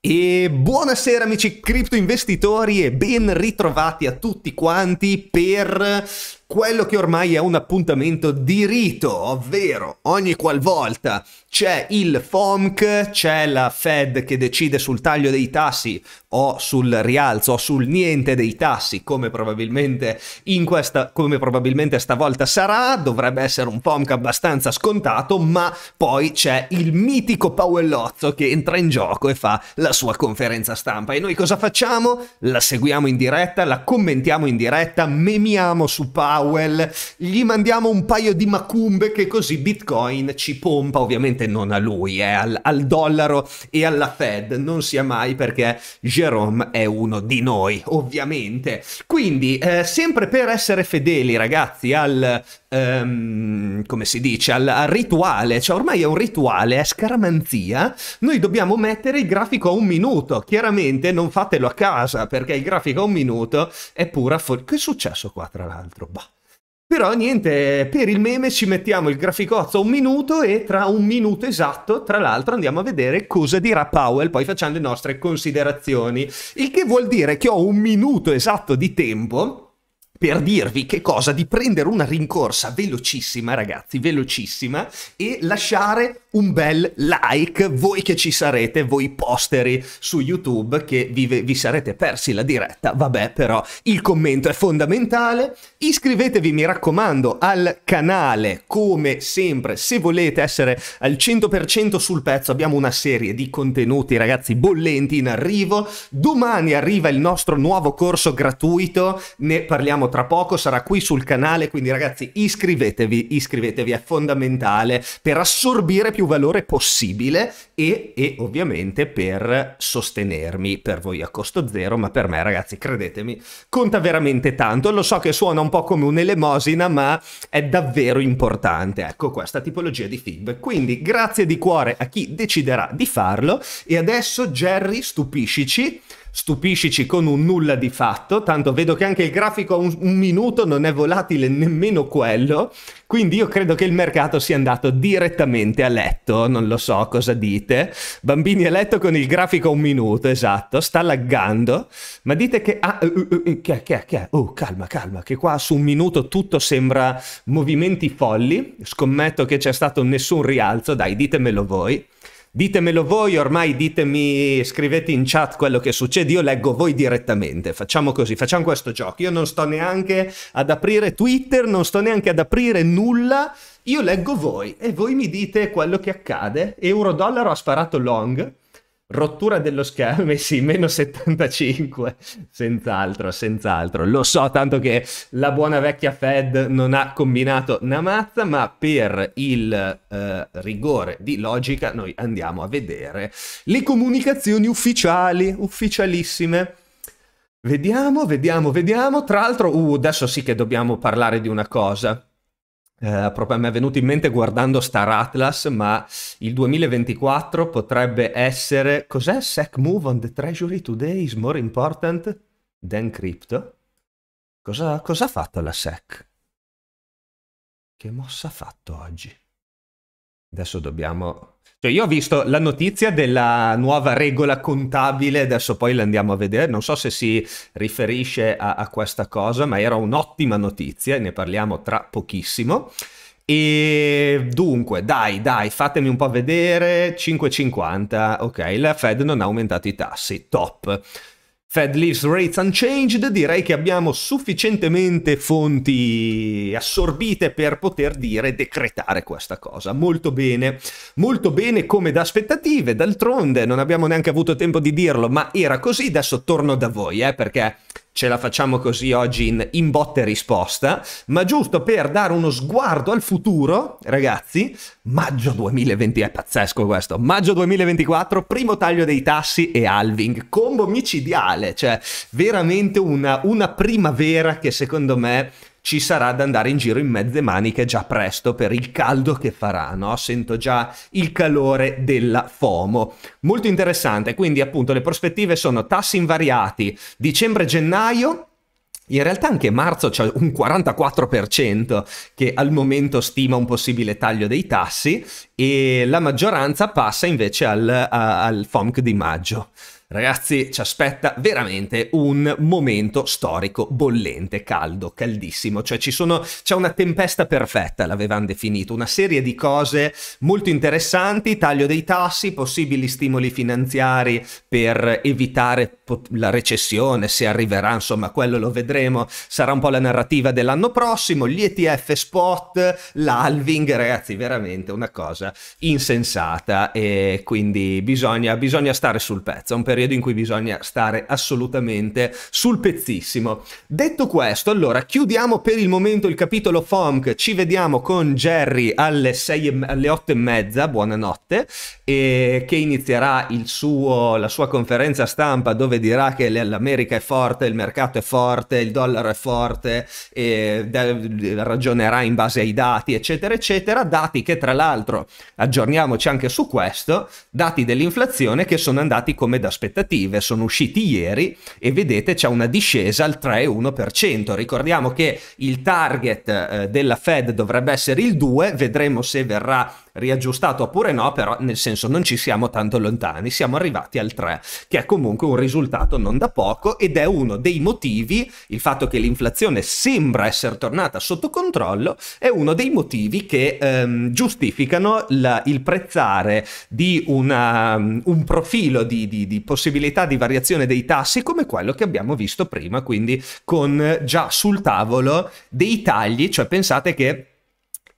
E buonasera amici cripto investitori e ben ritrovati a tutti quanti per quello che ormai è un appuntamento di rito, ovvero ogni qualvolta c'è il FOMC, c'è la Fed che decide sul taglio dei tassi o sul rialzo o sul niente dei tassi, come probabilmente, questa, come probabilmente stavolta sarà, dovrebbe essere un FOMC abbastanza scontato, ma poi c'è il mitico Powellozzo che entra in gioco e fa la sua conferenza stampa. E noi cosa facciamo? La seguiamo in diretta, la commentiamo in diretta, memiamo su Powell, Powell, gli mandiamo un paio di macumbe che così Bitcoin ci pompa, ovviamente non a lui, eh, al, al dollaro e alla Fed, non sia mai perché Jerome è uno di noi, ovviamente. Quindi, eh, sempre per essere fedeli, ragazzi, al Um, come si dice, al, al, rituale, cioè ormai è un rituale, è scaramanzia, noi dobbiamo mettere il grafico a un minuto, chiaramente non fatelo a casa perché il grafico a un minuto è pura follia. Che è successo qua tra l'altro? Bah. Però niente, per il meme ci mettiamo il graficozzo a un minuto e tra un minuto esatto, tra l'altro, andiamo a vedere cosa dirà Powell, poi facciamo le nostre considerazioni. Il che vuol dire che ho un minuto esatto di tempo per dirvi che cosa di prendere una rincorsa velocissima, ragazzi, velocissima e lasciare un bel like, voi che ci sarete, voi posteri su YouTube che vi, vi, sarete persi la diretta, vabbè però il commento è fondamentale, iscrivetevi mi raccomando al canale come sempre, se volete essere al 100% sul pezzo abbiamo una serie di contenuti ragazzi bollenti in arrivo, domani arriva il nostro nuovo corso gratuito, ne parliamo tra poco, sarà qui sul canale, quindi ragazzi iscrivetevi, iscrivetevi è fondamentale per assorbire più valore possibile e, e ovviamente per sostenermi per voi a costo zero, ma per me ragazzi credetemi conta veramente tanto. Lo so che suona un po' come un'elemosina ma è davvero importante ecco questa tipologia di feedback. Quindi grazie di cuore a chi deciderà di farlo e adesso Jerry stupiscici stupiscici con un nulla di fatto, tanto vedo che anche il grafico a un, un, minuto non è volatile nemmeno quello, quindi io credo che il mercato sia andato direttamente a letto, non lo so cosa dite, bambini a letto con il grafico a un minuto, esatto, sta laggando, ma dite che... Ah, uh, uh, che che che Oh, calma, calma, che qua su un minuto tutto sembra movimenti folli, scommetto che c'è stato nessun rialzo, dai, ditemelo voi. Ditemelo voi, ormai ditemi, scrivete in chat quello che succede, io leggo voi direttamente. Facciamo così, facciamo questo gioco. Io non sto neanche ad aprire Twitter, non sto neanche ad aprire nulla. Io leggo voi e voi mi dite quello che accade. Euro-dollaro ha sparato long Rottura dello schermo, sì, meno 75, senz'altro, senz'altro. Lo so tanto che la buona vecchia Fed non ha combinato una mazza, ma per il eh, rigore di logica noi andiamo a vedere le comunicazioni ufficiali, ufficialissime. Vediamo, vediamo, vediamo. Tra l'altro, uh, adesso sì che dobbiamo parlare di una cosa eh, proprio, mi è venuto in mente guardando Star Atlas, ma il 2024 potrebbe essere... Cos'è SEC move on the treasury today is more important than crypto? Cosa, cosa ha fatto la SEC? Che mossa ha fatto oggi? Adesso dobbiamo cioè, io ho visto la notizia della nuova regola contabile, adesso poi la andiamo a vedere, non so se si riferisce a, a questa cosa, ma era un'ottima notizia e ne parliamo tra pochissimo. E dunque, dai, dai, fatemi un po' vedere, 5,50, ok, la Fed non ha aumentato i tassi, top. Fed leaves rates unchanged, direi che abbiamo sufficientemente fonti assorbite per poter dire decretare questa cosa. Molto bene, molto bene come da aspettative, d'altronde non abbiamo neanche avuto tempo di dirlo, ma era così, adesso torno da voi, eh, perché ce la facciamo così oggi in, in botte e risposta, ma giusto per dare uno sguardo al futuro, ragazzi, maggio 2020 è pazzesco questo, maggio 2024, primo taglio dei tassi e halving, combo micidiale, cioè veramente una, una primavera che secondo me ci sarà da andare in giro in mezze maniche già presto per il caldo che farà, no? Sento già il calore della FOMO. Molto interessante, quindi appunto le prospettive sono tassi invariati dicembre-gennaio in realtà anche marzo c'è un 44% che al momento stima un possibile taglio dei tassi e la maggioranza passa invece al, al FOMC di maggio. Ragazzi, ci aspetta veramente un momento storico bollente, caldo, caldissimo. Cioè, sono, c'è una tempesta perfetta, l'avevamo definito, una serie di cose molto interessanti, taglio dei tassi, possibili stimoli finanziari per evitare la recessione, se arriverà, insomma, quello lo vedremo, sarà un po' la narrativa dell'anno prossimo, gli ETF spot, l'alving, ragazzi, veramente una cosa insensata e quindi bisogna, bisogna stare sul pezzo. È un periodo periodo in cui bisogna stare assolutamente sul pezzissimo. Detto questo, allora chiudiamo per il momento il capitolo FOMC, ci vediamo con Jerry alle, sei e, alle otto e mezza, buonanotte, e che inizierà suo, la sua conferenza stampa dove dirà che l'America è forte, il mercato è forte, il dollaro è forte, ragionerà in base ai dati, eccetera, eccetera, dati che tra l'altro, aggiorniamoci anche su questo, dati dell'inflazione che sono andati come da aspettative aspettative, sono usciti ieri e vedete c'è una discesa al 3,1%. Ricordiamo che il target eh, della Fed dovrebbe essere il 2, vedremo se verrà riaggiustato oppure no, però nel senso non ci siamo tanto lontani, siamo arrivati al 3, che è comunque un risultato non da poco ed è uno dei motivi, il fatto che l'inflazione sembra essere tornata sotto controllo, è uno dei motivi che ehm, giustificano la, il prezzare di una, mm, un profilo di, di, di possibilità di variazione dei tassi come quello che abbiamo visto prima, quindi con già sul tavolo dei tagli, cioè pensate che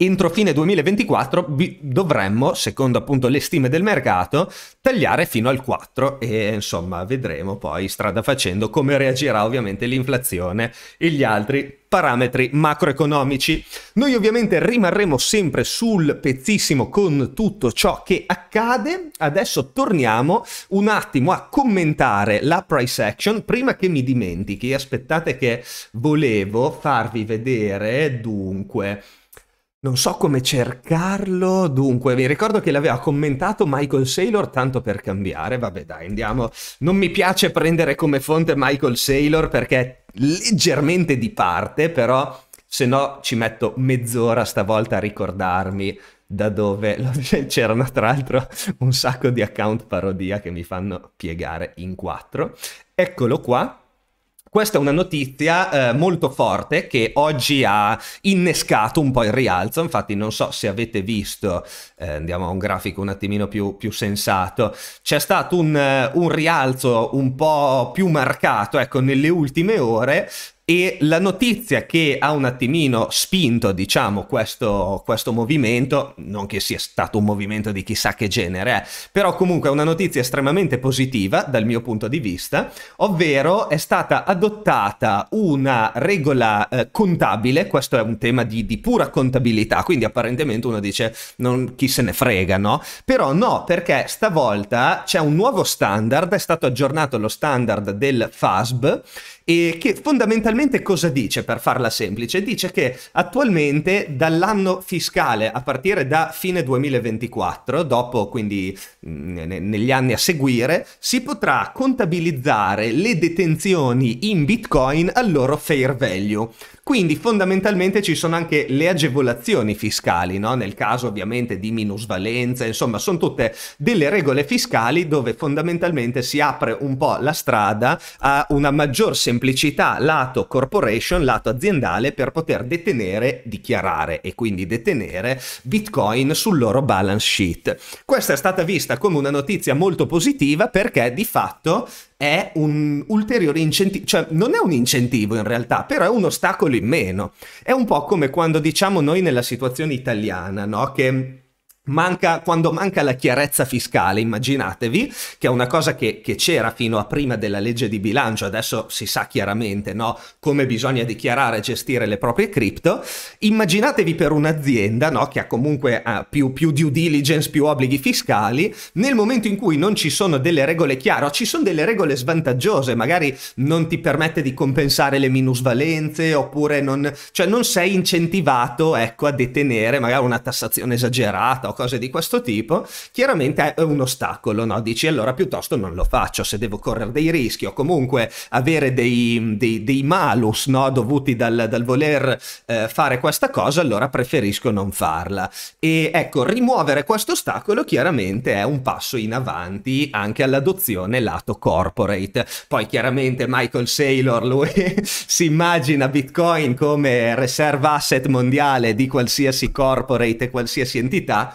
entro fine 2024 dovremmo, secondo appunto le stime del mercato, tagliare fino al 4 e insomma vedremo poi strada facendo come reagirà ovviamente l'inflazione e gli altri parametri macroeconomici. Noi ovviamente rimarremo sempre sul pezzissimo con tutto ciò che accade. Adesso torniamo un attimo a commentare la price action prima che mi dimentichi. Aspettate che volevo farvi vedere dunque non so come cercarlo, dunque vi ricordo che l'aveva commentato Michael Saylor tanto per cambiare, vabbè dai andiamo, non mi piace prendere come fonte Michael Saylor perché è leggermente di parte, però se no ci metto mezz'ora stavolta a ricordarmi da dove c'erano tra l'altro un sacco di account parodia che mi fanno piegare in quattro. Eccolo qua, questa è una notizia eh, molto forte che oggi ha innescato un po' il rialzo, infatti non so se avete visto, eh, andiamo a un grafico un attimino più, più sensato, c'è stato un, eh, un rialzo un po' più marcato ecco, nelle ultime ore e la notizia che ha un attimino spinto, diciamo, questo, questo movimento, non che sia stato un movimento di chissà che genere, eh, però comunque è una notizia estremamente positiva dal mio punto di vista, ovvero è stata adottata una regola eh, contabile, questo è un tema di, di, pura contabilità, quindi apparentemente uno dice non, chi se ne frega, no? Però no, perché stavolta c'è un nuovo standard, è stato aggiornato lo standard del FASB e che fondamentalmente cosa dice per farla semplice? Dice che attualmente dall'anno fiscale a partire da fine 2024, dopo quindi mh, mm, negli anni a seguire, si potrà contabilizzare le detenzioni in Bitcoin al loro fair value. Quindi fondamentalmente ci sono anche le agevolazioni fiscali, no? nel caso ovviamente di minusvalenza, insomma sono tutte delle regole fiscali dove fondamentalmente si apre un po' la strada a una maggior semplicità semplicità lato corporation, lato aziendale, per poter detenere, dichiarare e quindi detenere Bitcoin sul loro balance sheet. Questa è stata vista come una notizia molto positiva perché di fatto è un ulteriore incentivo, cioè non è un incentivo in realtà, però è un ostacolo in meno. È un po' come quando diciamo noi nella situazione italiana, no? Che Manca, quando manca la chiarezza fiscale, immaginatevi, che è una cosa che, che, c'era fino a prima della legge di bilancio, adesso si sa chiaramente no? come bisogna dichiarare e gestire le proprie cripto, immaginatevi per un'azienda no? che ha comunque ah, più, più, due diligence, più obblighi fiscali, nel momento in cui non ci sono delle regole chiare o ci sono delle regole svantaggiose, magari non ti permette di compensare le minusvalenze oppure non, cioè non sei incentivato ecco, a detenere magari una tassazione esagerata o cose di questo tipo, chiaramente è un ostacolo, no? Dici allora piuttosto non lo faccio se devo correre dei rischi o comunque avere dei, dei, dei malus no? dovuti dal, dal voler eh, fare questa cosa, allora preferisco non farla. E ecco, rimuovere questo ostacolo chiaramente è un passo in avanti anche all'adozione lato corporate. Poi chiaramente Michael Saylor lui si immagina Bitcoin come riserva asset mondiale di qualsiasi corporate e qualsiasi entità,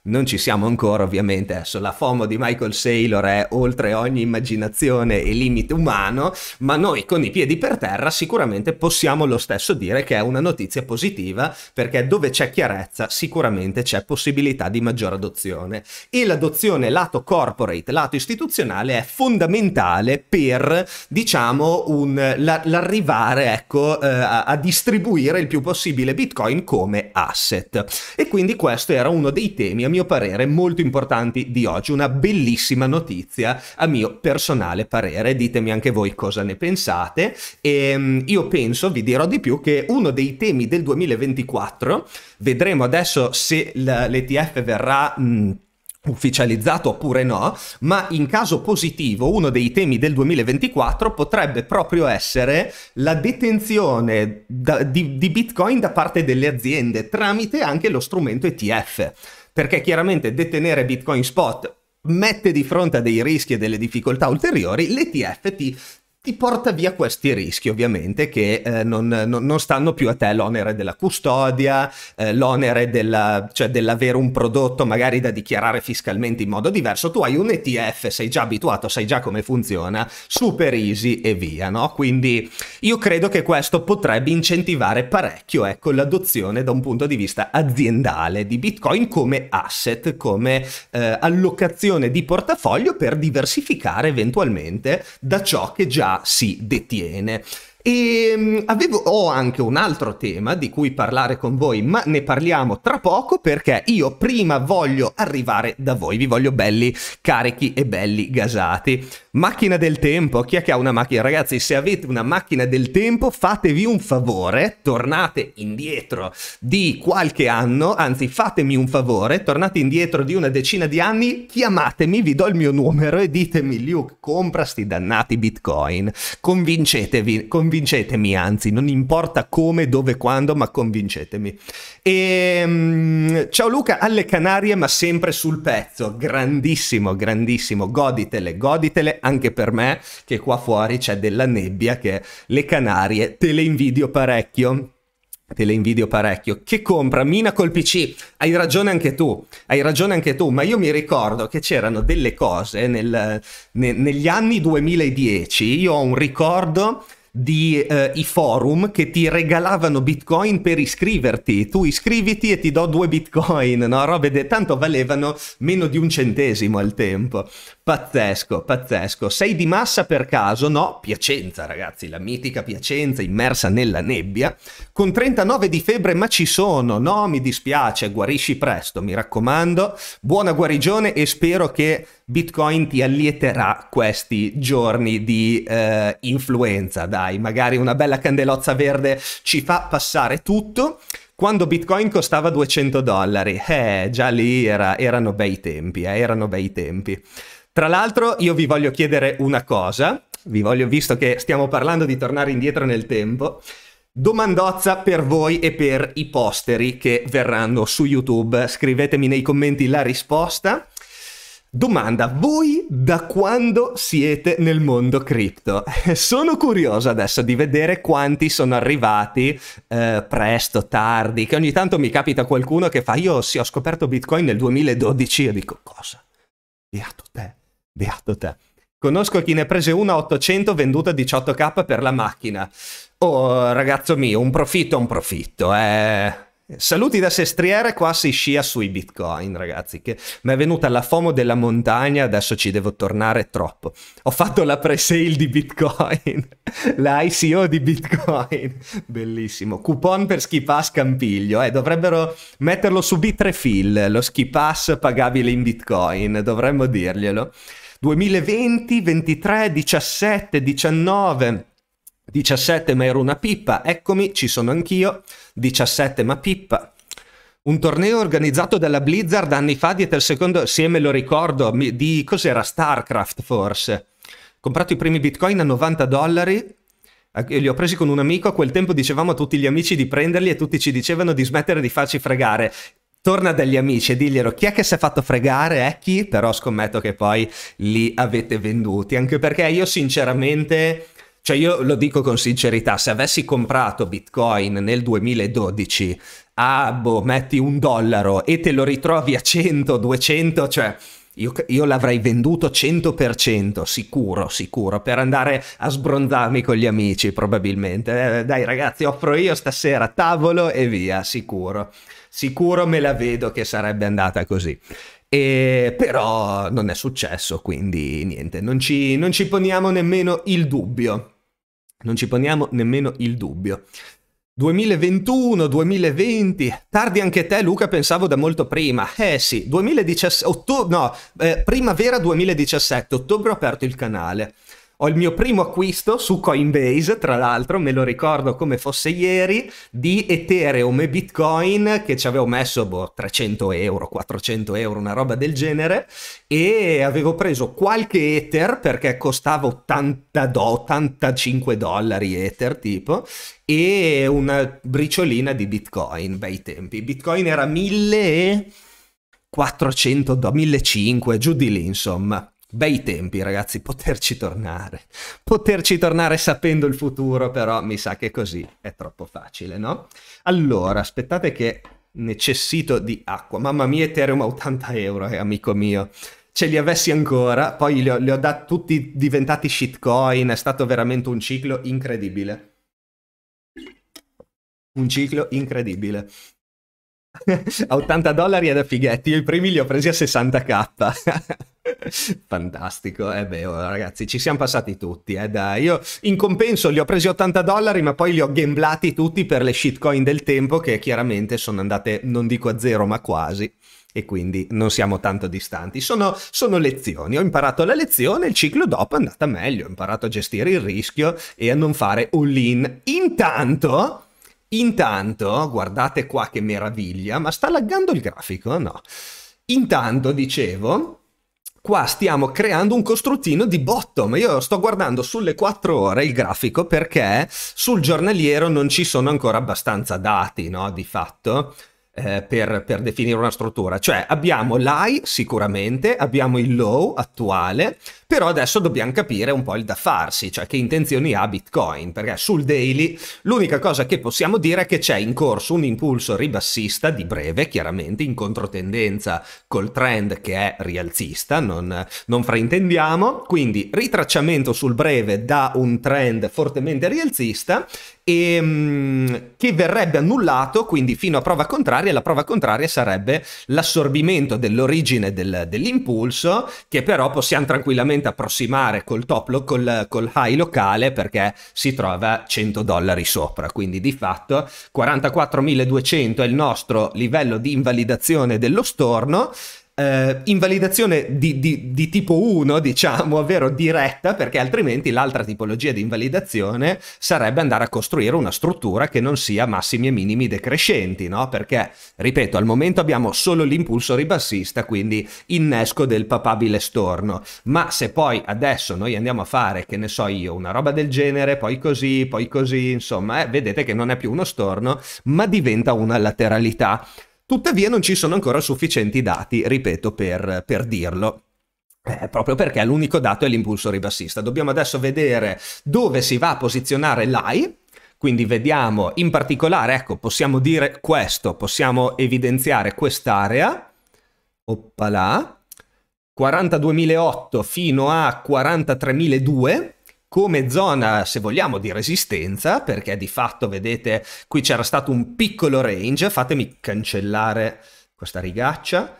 Non ci siamo ancora ovviamente, adesso la FOMO di Michael Saylor è oltre ogni immaginazione e limite umano, ma noi con i piedi per terra sicuramente possiamo lo stesso dire che è una notizia positiva perché dove c'è chiarezza sicuramente c'è possibilità di maggior adozione e l'adozione lato corporate, lato istituzionale è fondamentale per diciamo un, la, l'arrivare ecco, eh, a, a distribuire il più possibile Bitcoin come asset e quindi questo era uno dei temi a mio parere molto importanti di oggi, una bellissima notizia a mio personale parere, ditemi anche voi cosa ne pensate e ehm, io penso, vi dirò di più, che uno dei temi del 2024, vedremo adesso se l'ETF verrà... Mh, ufficializzato oppure no, ma in caso positivo uno dei temi del 2024 potrebbe proprio essere la detenzione da, di, di Bitcoin da parte delle aziende tramite anche lo strumento ETF perché chiaramente detenere Bitcoin spot mette di fronte a dei rischi e delle difficoltà ulteriori, l'ETF ti ti porta via questi rischi ovviamente che eh, non, non, non, stanno più a te l'onere della custodia, eh, l'onere della, cioè dell'avere un prodotto magari da dichiarare fiscalmente in modo diverso, tu hai un ETF, sei già abituato, sai già come funziona, super easy e via, no? Quindi io credo che questo potrebbe incentivare parecchio ecco, l'adozione da un punto di vista aziendale di Bitcoin come asset, come eh, allocazione di portafoglio per diversificare eventualmente da ciò che già si detiene. E ehm, avevo, ho anche un altro tema di cui parlare con voi, ma ne parliamo tra poco perché io prima voglio arrivare da voi, vi voglio belli carichi e belli gasati. Macchina del tempo, chi è che ha una macchina? Ragazzi, se avete una macchina del tempo fatevi un favore, tornate indietro di qualche anno, anzi fatemi un favore, tornate indietro di una decina di anni, chiamatemi, vi do il mio numero e ditemi Luke, compra sti dannati bitcoin, convincetevi, convincetevi convincetemi, anzi, non importa come, dove, quando, ma convincetemi. E, um, ciao Luca, alle Canarie, ma sempre sul pezzo, grandissimo, grandissimo, goditele, goditele anche per me, che qua fuori c'è della nebbia, che le Canarie te le invidio parecchio te le invidio parecchio. Che compra? Mina col PC. Hai ragione anche tu, hai ragione anche tu, ma io mi ricordo che c'erano delle cose nel, ne, negli anni 2010, io ho un ricordo di eh, i forum che ti regalavano bitcoin per iscriverti. Tu iscriviti e ti do due bitcoin, no? Robe de- tanto valevano meno di un centesimo al tempo. Pazzesco, pazzesco. Sei di massa per caso? No, Piacenza, ragazzi, la mitica Piacenza immersa nella nebbia. Con 39 di febbre, ma ci sono. No, mi dispiace, guarisci presto, mi raccomando. Buona guarigione e spero che Bitcoin ti allieterà questi giorni di eh, influenza, dai, magari una bella candelozza verde ci fa passare tutto. Quando Bitcoin costava 200 dollari, eh, già lì era, erano bei tempi, eh, erano bei tempi. Tra l'altro io vi voglio chiedere una cosa, vi voglio, visto che stiamo parlando di tornare indietro nel tempo, Domandozza per voi e per i posteri che verranno su YouTube. Scrivetemi nei commenti la risposta. Domanda, voi da quando siete nel mondo cripto? Eh, sono curioso adesso di vedere quanti sono arrivati eh, presto, tardi, che ogni tanto mi capita qualcuno che fa io sì ho scoperto Bitcoin nel 2012 e dico cosa? Beato te, beato te. Conosco chi ne prese una 800 venduta 18k per la macchina. Oh ragazzo mio, un profitto è un profitto, eh Saluti da Sestriere, qua si scia sui bitcoin ragazzi, che mi è venuta la FOMO della montagna, adesso ci devo tornare troppo. Ho fatto la pre-sale di bitcoin, la ICO di bitcoin, bellissimo. Coupon per ski Campiglio, eh, dovrebbero metterlo su B3Fill, lo ski pagabile in bitcoin, dovremmo dirglielo. 2020, 23, 17, 19... 17 ma ero una pippa, eccomi, ci sono anch'io, 17 ma pippa. Un torneo organizzato dalla Blizzard anni fa dietro il secondo, sì me lo ricordo, di cos'era Starcraft forse. Comprato i primi bitcoin a 90 dollari, ecco, li ho presi con un amico, a quel tempo dicevamo a tutti gli amici di prenderli e tutti ci dicevano di smettere di farci fregare. Torna dagli amici e diglielo chi è che si è fatto fregare, è eh, chi? Però scommetto che poi li avete venduti, anche perché io sinceramente cioè io lo dico con sincerità, se avessi comprato Bitcoin nel 2012 a, ah, boh, metti un dollaro e te lo ritrovi a 100, 200, cioè... Io, io, l'avrei venduto 100%, sicuro, sicuro, per andare a sbronzarmi con gli amici probabilmente. Eh, dai ragazzi, offro io stasera tavolo e via, sicuro. Sicuro me la vedo che sarebbe andata così. E però non è successo, quindi niente, non ci, non ci poniamo nemmeno il dubbio. Non ci poniamo nemmeno il dubbio. 2021, 2020, tardi anche te Luca, pensavo da molto prima. Eh sì, 2017, otto- no, eh, primavera 2017, ottobre ho aperto il canale. Ho il mio primo acquisto su Coinbase, tra l'altro, me lo ricordo come fosse ieri, di Ethereum e Bitcoin che ci avevo messo boh, 300 euro, 400 euro, una roba del genere, e avevo preso qualche Ether perché costava 80 do, 85 dollari Ether tipo, e una briciolina di Bitcoin, bei tempi. Bitcoin era 1000 e... 400 1500, giù di lì insomma bei tempi ragazzi, poterci tornare. Poterci tornare sapendo il futuro, però mi sa che così è troppo facile, no? Allora, aspettate che necessito di acqua. Mamma mia, Ethereum a 80 euro, eh, amico mio. Ce li avessi ancora, poi li ho, li ho da, tutti diventati shitcoin, è stato veramente un ciclo incredibile. Un ciclo incredibile a 80 dollari è da fighetti, io i primi li ho presi a 60k. Fantastico, eh beh, oh, ragazzi, ci siamo passati tutti, eh, dai. Io in compenso li ho presi 80 dollari, ma poi li ho gamblati tutti per le shitcoin del tempo che chiaramente sono andate, non dico a zero, ma quasi. E quindi non siamo tanto distanti. Sono, sono lezioni. Ho imparato la lezione, il ciclo dopo è andata meglio. Ho imparato a gestire il rischio e a non fare all-in. Intanto Intanto, guardate qua che meraviglia, ma sta laggando il grafico? No. Intanto, dicevo, qua stiamo creando un costruttino di bottom. Io sto guardando sulle 4 ore il grafico perché sul giornaliero non ci sono ancora abbastanza dati, no? Di fatto eh, per, per, definire una struttura. Cioè abbiamo l'high sicuramente, abbiamo il low attuale, però adesso dobbiamo capire un po' il da farsi, cioè che intenzioni ha Bitcoin, perché sul daily l'unica cosa che possiamo dire è che c'è in corso un impulso ribassista di breve, chiaramente in controtendenza col trend che è rialzista, non, non fraintendiamo, quindi ritracciamento sul breve da un trend fortemente rialzista e, ehm, che verrebbe annullato, quindi fino a prova contraria, la prova contraria sarebbe l'assorbimento dell'origine del, dell'impulso, che però possiamo tranquillamente approssimare col, top, col, col high locale perché si trova 100 dollari sopra, quindi di fatto 44.200 è il nostro livello di invalidazione dello storno, eh, invalidazione di, di, di, tipo 1, diciamo, ovvero diretta, perché altrimenti l'altra tipologia di invalidazione sarebbe andare a costruire una struttura che non sia massimi e minimi decrescenti, no? Perché, ripeto, al momento abbiamo solo l'impulso ribassista, quindi innesco del papabile storno, ma se poi adesso noi andiamo a fare, che ne so io, una roba del genere, poi così, poi così, insomma, eh, vedete che non è più uno storno, ma diventa una lateralità. Tuttavia non ci sono ancora sufficienti dati, ripeto, per, per dirlo. Eh, proprio perché l'unico dato è l'impulso ribassista. Dobbiamo adesso vedere dove si va a posizionare l'AI, quindi vediamo in particolare, ecco, possiamo dire questo, possiamo evidenziare quest'area, oppala, 42.008 fino a 43.002, come zona, se vogliamo, di resistenza, perché di fatto, vedete, qui c'era stato un piccolo range, fatemi cancellare questa rigaccia.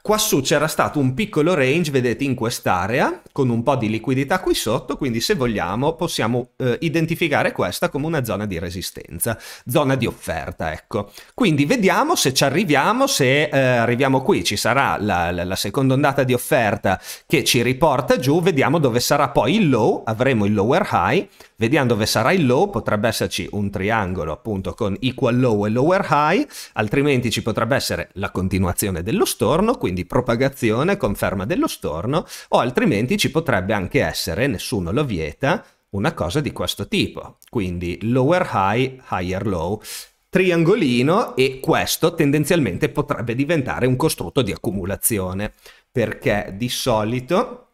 Quassù c'era stato un piccolo range, vedete, in quest'area, con un po' di liquidità qui sotto, quindi se vogliamo possiamo eh, identificare questa come una zona di resistenza, zona di offerta, ecco. Quindi vediamo se ci arriviamo, se eh, arriviamo qui ci sarà la, la, la seconda ondata di offerta che ci riporta giù, vediamo dove sarà poi il low, avremo il lower high, Vediamo dove sarà il low, potrebbe esserci un triangolo appunto con equal low e lower high, altrimenti ci potrebbe essere la continuazione dello storno, quindi propagazione, conferma dello storno, o altrimenti ci potrebbe anche essere, nessuno lo vieta, una cosa di questo tipo, quindi lower high, higher low triangolino e questo tendenzialmente potrebbe diventare un costrutto di accumulazione perché di solito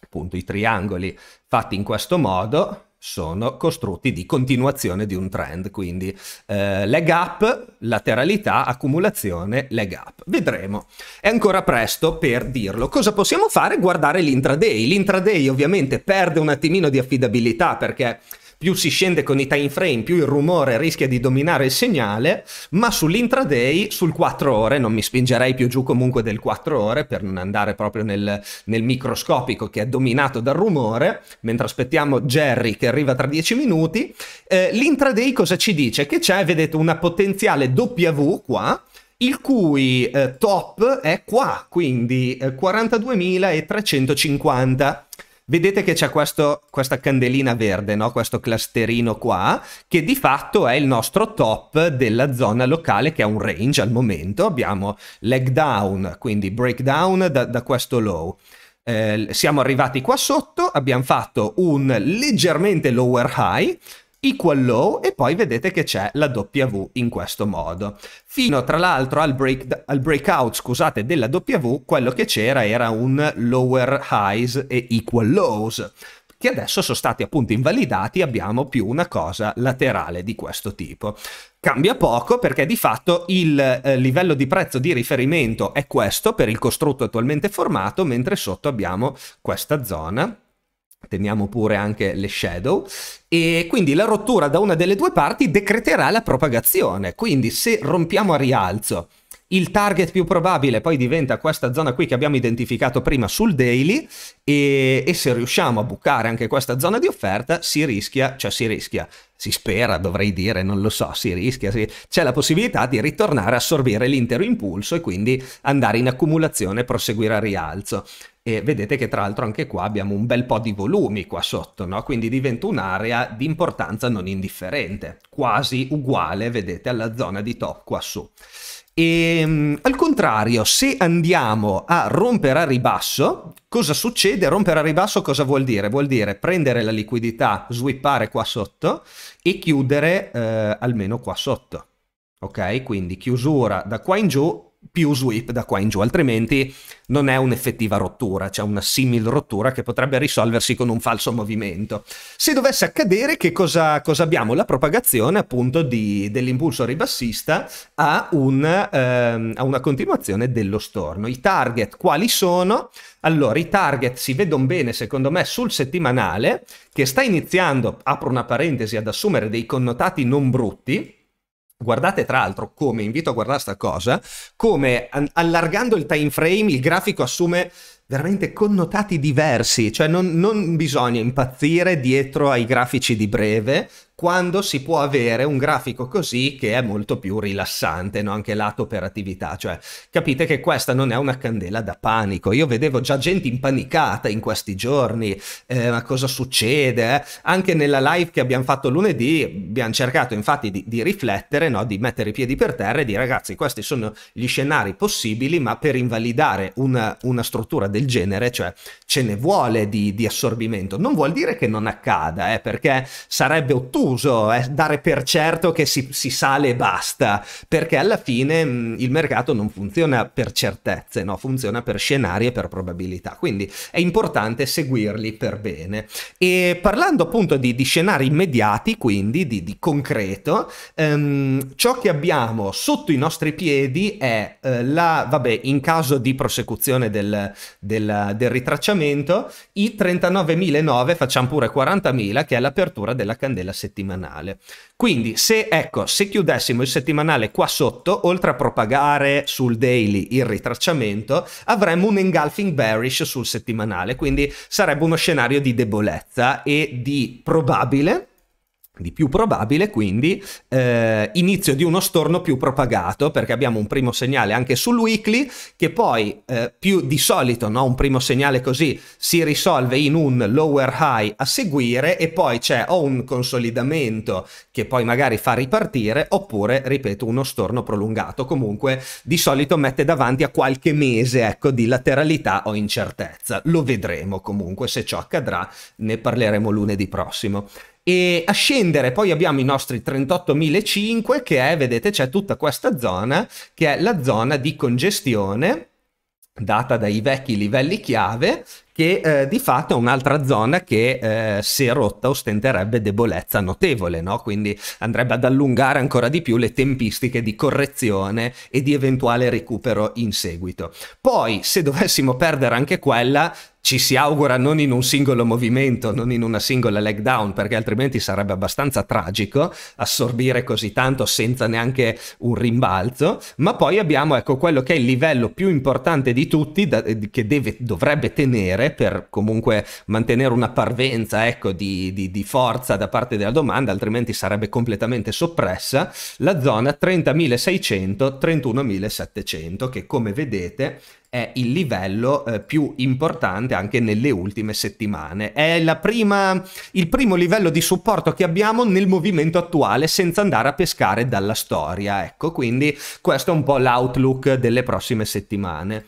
appunto i triangoli fatti in questo modo sono costrutti di continuazione di un trend, quindi eh, leg up, lateralità, accumulazione, leg up. Vedremo. È ancora presto per dirlo. Cosa possiamo fare? Guardare l'intraday. L'intraday ovviamente perde un attimino di affidabilità perché più si scende con i time frame, più il rumore rischia di dominare il segnale, ma sull'intraday, sul 4 ore, non mi spingerei più giù comunque del 4 ore per non andare proprio nel, nel microscopico che è dominato dal rumore, mentre aspettiamo Jerry che arriva tra 10 minuti, eh, l'intraday cosa ci dice? Che c'è, vedete, una potenziale W qua, il cui eh, top è qua, quindi eh, 42.350 vedete che c'è questo, questa candelina verde, no? questo clusterino qua, che di fatto è il nostro top della zona locale che è un range al momento. Abbiamo leg down, quindi breakdown da, da questo low. Eh, siamo arrivati qua sotto, abbiamo fatto un leggermente lower high, equal low e poi vedete che c'è la W in questo modo. Fino tra l'altro al, break, al, breakout scusate, della W quello che c'era era un lower highs e equal lows che adesso sono stati appunto invalidati abbiamo più una cosa laterale di questo tipo. Cambia poco perché di fatto il eh, livello di prezzo di riferimento è questo per il costrutto attualmente formato mentre sotto abbiamo questa zona teniamo pure anche le shadow, e quindi la rottura da una delle due parti decreterà la propagazione. Quindi se rompiamo a rialzo il target più probabile poi diventa questa zona qui che abbiamo identificato prima sul daily e, e se riusciamo a bucare anche questa zona di offerta si rischia, cioè si rischia, si spera dovrei dire, non lo so, si rischia, si... c'è la possibilità di ritornare a assorbire l'intero impulso e quindi andare in accumulazione e proseguire a rialzo e vedete che tra l'altro anche qua abbiamo un bel po' di volumi qua sotto, no? quindi diventa un'area di importanza non indifferente, quasi uguale, vedete, alla zona di top qua su. E, ehm, al contrario, se andiamo a rompere a ribasso, cosa succede? Rompere a ribasso cosa vuol dire? Vuol dire prendere la liquidità, swippare qua sotto e chiudere eh, almeno qua sotto. Ok, quindi chiusura da qua in giù più sweep da qua in giù, altrimenti non è un'effettiva rottura, c'è cioè una simile rottura che potrebbe risolversi con un falso movimento. Se dovesse accadere, che cosa, cosa abbiamo? La propagazione appunto di, dell'impulso ribassista a, un, ehm, a una continuazione dello storno. I target quali sono? Allora, i target si vedono bene secondo me sul settimanale, che sta iniziando, apro una parentesi, ad assumere dei connotati non brutti, Guardate tra l'altro come, invito a guardare sta cosa, come allargando il time frame il grafico assume veramente connotati diversi, cioè non, non, bisogna impazzire dietro ai grafici di breve, quando si può avere un grafico così che è molto più rilassante, no? anche lato operatività, cioè capite che questa non è una candela da panico, io vedevo già gente impanicata in questi giorni, eh, ma cosa succede? Eh? Anche nella live che abbiamo fatto lunedì abbiamo cercato infatti di, di riflettere, no? di mettere i piedi per terra e di ragazzi questi sono gli scenari possibili, ma per invalidare una, una struttura del genere, cioè ce ne vuole di, di assorbimento, non vuol dire che non accada, eh? perché sarebbe ottuso confuso eh, dare per certo che si, si, sale e basta, perché alla fine mh, mm, il mercato non funziona per certezze, no? funziona per scenari e per probabilità, quindi è importante seguirli per bene. E parlando appunto di, di scenari immediati, quindi di, di concreto, ehm, ciò che abbiamo sotto i nostri piedi è eh, la, vabbè, in caso di prosecuzione del, del, del ritracciamento, i 39.009, facciamo pure 40.000, che è l'apertura della candela settimanale settimanale. Quindi se, ecco, se chiudessimo il settimanale qua sotto, oltre a propagare sul daily il ritracciamento, avremmo un engulfing bearish sul settimanale, quindi sarebbe uno scenario di debolezza e di probabile di più probabile quindi eh, inizio di uno storno più propagato perché abbiamo un primo segnale anche sul weekly che poi eh, più di solito no? un primo segnale così si risolve in un lower high a seguire e poi c'è o un consolidamento che poi magari fa ripartire oppure ripeto uno storno prolungato comunque di solito mette davanti a qualche mese ecco di lateralità o incertezza lo vedremo comunque se ciò accadrà ne parleremo lunedì prossimo e a scendere poi abbiamo i nostri 38.500 che è, vedete, c'è tutta questa zona che è la zona di congestione data dai vecchi livelli chiave che eh, di fatto è un'altra zona che eh, se rotta ostenterebbe debolezza notevole, no? quindi andrebbe ad allungare ancora di più le tempistiche di correzione e di eventuale recupero in seguito. Poi se dovessimo perdere anche quella ci si augura non in un singolo movimento, non in una singola leg down, perché altrimenti sarebbe abbastanza tragico assorbire così tanto senza neanche un rimbalzo, ma poi abbiamo ecco quello che è il livello più importante di tutti da, eh, che deve, dovrebbe tenere per comunque mantenere una parvenza ecco, di, di, di forza da parte della domanda, altrimenti sarebbe completamente soppressa, la zona 30.600-31.700 che come vedete è il livello eh, più importante anche nelle ultime settimane. È prima, il primo livello di supporto che abbiamo nel movimento attuale senza andare a pescare dalla storia. Ecco, quindi questo è un po' l'outlook delle prossime settimane.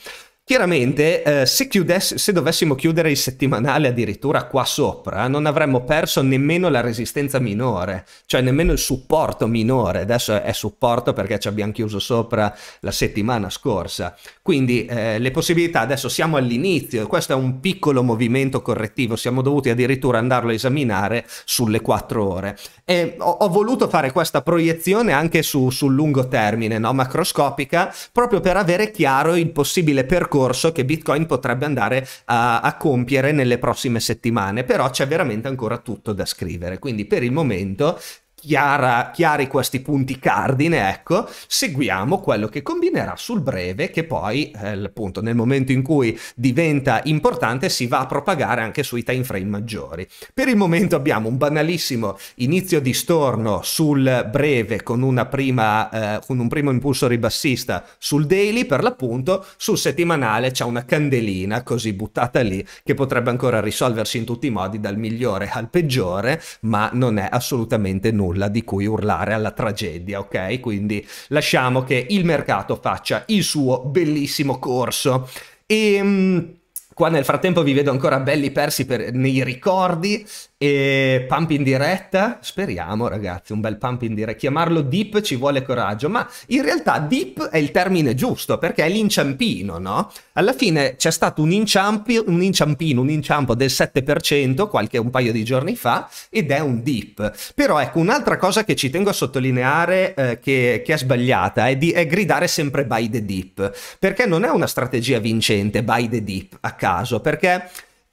Chiaramente, eh, se, chiudess- se dovessimo chiudere il settimanale addirittura qua sopra, non avremmo perso nemmeno la resistenza minore, cioè nemmeno il supporto minore. Adesso è supporto perché ci abbiamo chiuso sopra la settimana scorsa. Quindi eh, le possibilità, adesso siamo all'inizio, questo è un piccolo movimento correttivo, siamo dovuti addirittura andarlo a esaminare sulle 4 ore. E ho, ho voluto fare questa proiezione anche su, sul lungo termine, no? macroscopica, proprio per avere chiaro il possibile percorso percorso che Bitcoin potrebbe andare a, a compiere nelle prossime settimane, però c'è veramente ancora tutto da scrivere. Quindi per il momento chiara, chiari questi punti cardine, ecco, seguiamo quello che combinerà sul breve che poi, eh, appunto, nel momento in cui diventa importante si va a propagare anche sui time frame maggiori. Per il momento abbiamo un banalissimo inizio di storno sul breve con, prima, eh, con un primo impulso ribassista sul daily, per l'appunto, sul settimanale c'è una candelina così buttata lì che potrebbe ancora risolversi in tutti i modi dal migliore al peggiore, ma non è assolutamente nulla nulla di cui urlare alla tragedia, ok? Quindi lasciamo che il mercato faccia il suo bellissimo corso. E... Ehm, qua nel frattempo vi vedo ancora belli persi per, nei ricordi e pump in diretta, speriamo ragazzi, un bel pump in diretta. Chiamarlo dip ci vuole coraggio, ma in realtà dip è il termine giusto perché è l'inciampino, no? Alla fine c'è stato un, inciampi, un inciampino, un inciampo del 7% qualche un paio di giorni fa ed è un dip. Però ecco, un'altra cosa che ci tengo a sottolineare eh, che, che, è sbagliata è, di, è gridare sempre buy the dip, perché non è una strategia vincente buy the dip a caso, perché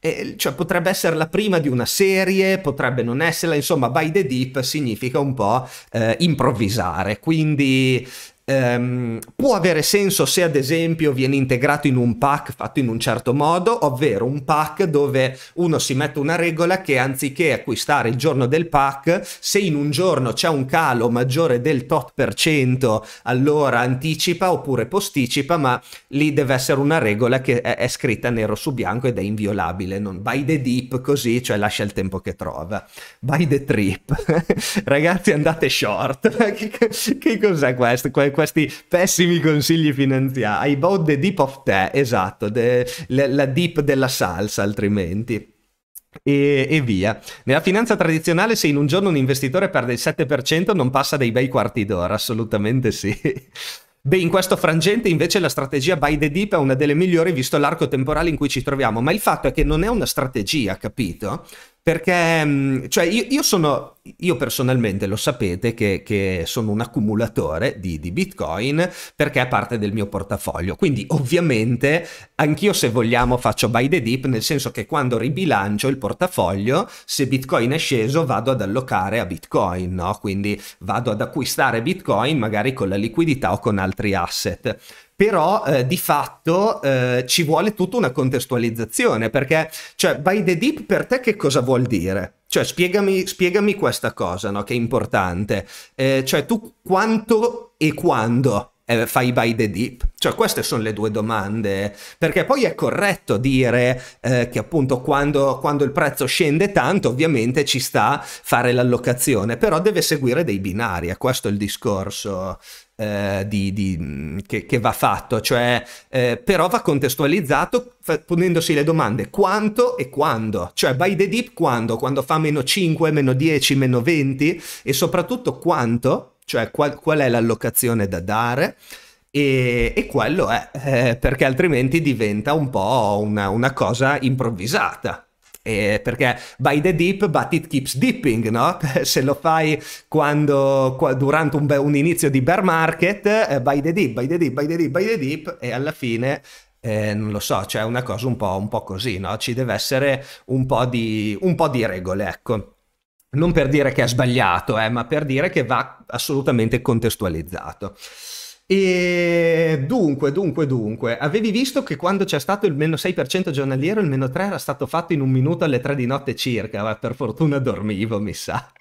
eh, cioè potrebbe essere la prima di una serie, potrebbe non esserla, insomma by the deep significa un po' eh, improvvisare, quindi ehm, può avere senso se ad esempio viene integrato in un pack fatto in un certo modo, ovvero un pack dove uno si mette una regola che anziché acquistare il giorno del pack, se in un giorno c'è un calo maggiore del tot per cento, allora anticipa oppure posticipa, ma lì deve essere una regola che è, è scritta nero su bianco ed è inviolabile, non by the deep così, cioè lascia il tempo che trova. By the trip. Ragazzi andate short. che, che, cos'è questo? Que- questi pessimi consigli finanziari. I bought the deep of te, esatto, de, la, la dip della salsa altrimenti. E, e, via. Nella finanza tradizionale, se in un giorno un investitore perde il 7%, non passa dei bei quarti d'ora, assolutamente sì. Beh, in questo frangente invece la strategia buy the deep è una delle migliori visto l'arco temporale in cui ci troviamo, ma il fatto è che non è una strategia, capito? Perché, mm, cioè, io, io, sono, io personalmente lo sapete che, che sono un accumulatore di, di, Bitcoin perché è parte del mio portafoglio. Quindi, ovviamente, anch'io, se vogliamo, faccio buy the dip, nel senso che quando ribilancio il portafoglio, se Bitcoin è sceso, vado ad allocare a Bitcoin, no? Quindi vado ad acquistare Bitcoin magari con la liquidità o con altri asset però eh, di fatto eh, ci vuole tutta una contestualizzazione, perché, cioè, by the deep per te che cosa vuol dire? Cioè, spiegami, spiegami questa cosa, no, che è importante. Eh, cioè, tu quanto e quando eh, fai by the deep? Cioè queste sono le due domande, perché poi è corretto dire eh, che appunto quando, quando il prezzo scende tanto ovviamente ci sta fare l'allocazione, però deve seguire dei binari, è questo il discorso. Eh, di, di, mm, che, che, va fatto, cioè, eh, però va contestualizzato fa, ponendosi le domande quanto e quando, cioè by the deep quando, quando fa meno 5, meno 10, meno 20 e soprattutto quanto cioè qual, qual è l'allocazione da dare. E, e quello è, eh, perché altrimenti diventa un po' una, una cosa improvvisata. Eh, perché by the deep, but it keeps dipping, no? Se lo fai quando, qua, durante un, un, inizio di bear market, eh, by the deep, by the deep, by the deep, by the deep, e alla fine eh, non lo so, c'è cioè una cosa un po', un po', così, no? Ci deve essere un po' di, un po di regole, ecco non per dire che è sbagliato, eh, ma per dire che va assolutamente contestualizzato. E dunque, dunque, dunque, avevi visto che quando c'è stato il meno 6% giornaliero, il meno 3% era stato fatto in un minuto alle 3 di notte circa, ma per fortuna dormivo, mi sa.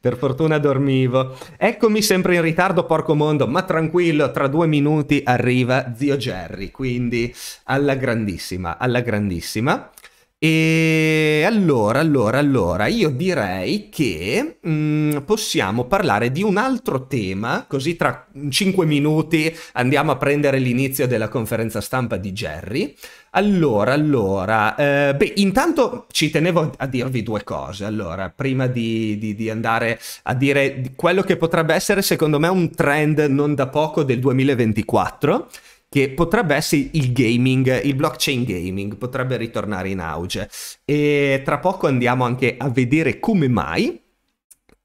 per fortuna dormivo. Eccomi sempre in ritardo, porco mondo, ma tranquillo, tra due minuti arriva zio Jerry, quindi alla grandissima, alla grandissima. E allora, allora, allora, io direi che mh, mm, possiamo parlare di un altro tema, così tra cinque minuti andiamo a prendere l'inizio della conferenza stampa di Jerry. Allora, allora, eh, beh, intanto ci tenevo a dirvi due cose, allora, prima di, di, di andare a dire quello che potrebbe essere secondo me un trend non da poco del 2024 che potrebbe essere il gaming, il blockchain gaming, potrebbe ritornare in auge. E tra poco andiamo anche a vedere come mai.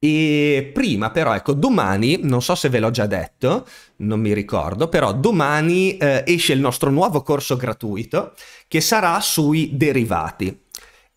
E prima però, ecco, domani, non so se ve l'ho già detto, non mi ricordo, però domani eh, esce il nostro nuovo corso gratuito che sarà sui derivati.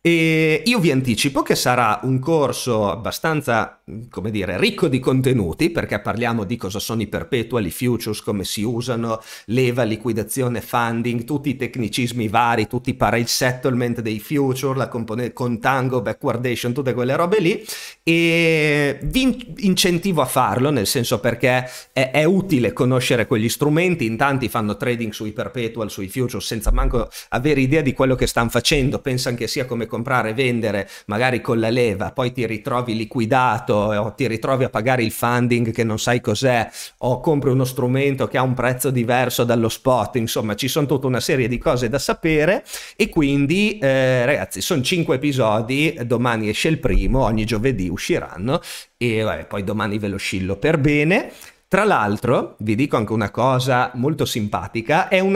E io vi anticipo che sarà un corso abbastanza come dire, ricco di contenuti, perché parliamo di cosa sono i perpetuali, i futures, come si usano, leva, liquidazione, funding, tutti i tecnicismi vari, tutti i para settlement dei future, la componente contango, backwardation, tutte quelle robe lì, e vi incentivo a farlo, nel senso perché è, è utile conoscere quegli strumenti, in tanti fanno trading sui perpetual, sui futures, senza manco avere idea di quello che stanno facendo, pensano che sia come comprare e vendere, magari con la leva, poi ti ritrovi liquidato, o ti ritrovi a pagare il funding che non sai cos'è o compri uno strumento che ha un prezzo diverso dallo spot, insomma ci sono tutta una serie di cose da sapere e quindi eh, ragazzi sono cinque episodi, domani esce il primo, ogni giovedì usciranno e vabbè, poi domani ve lo scillo per bene. Tra l'altro, vi dico anche una cosa molto simpatica, è un...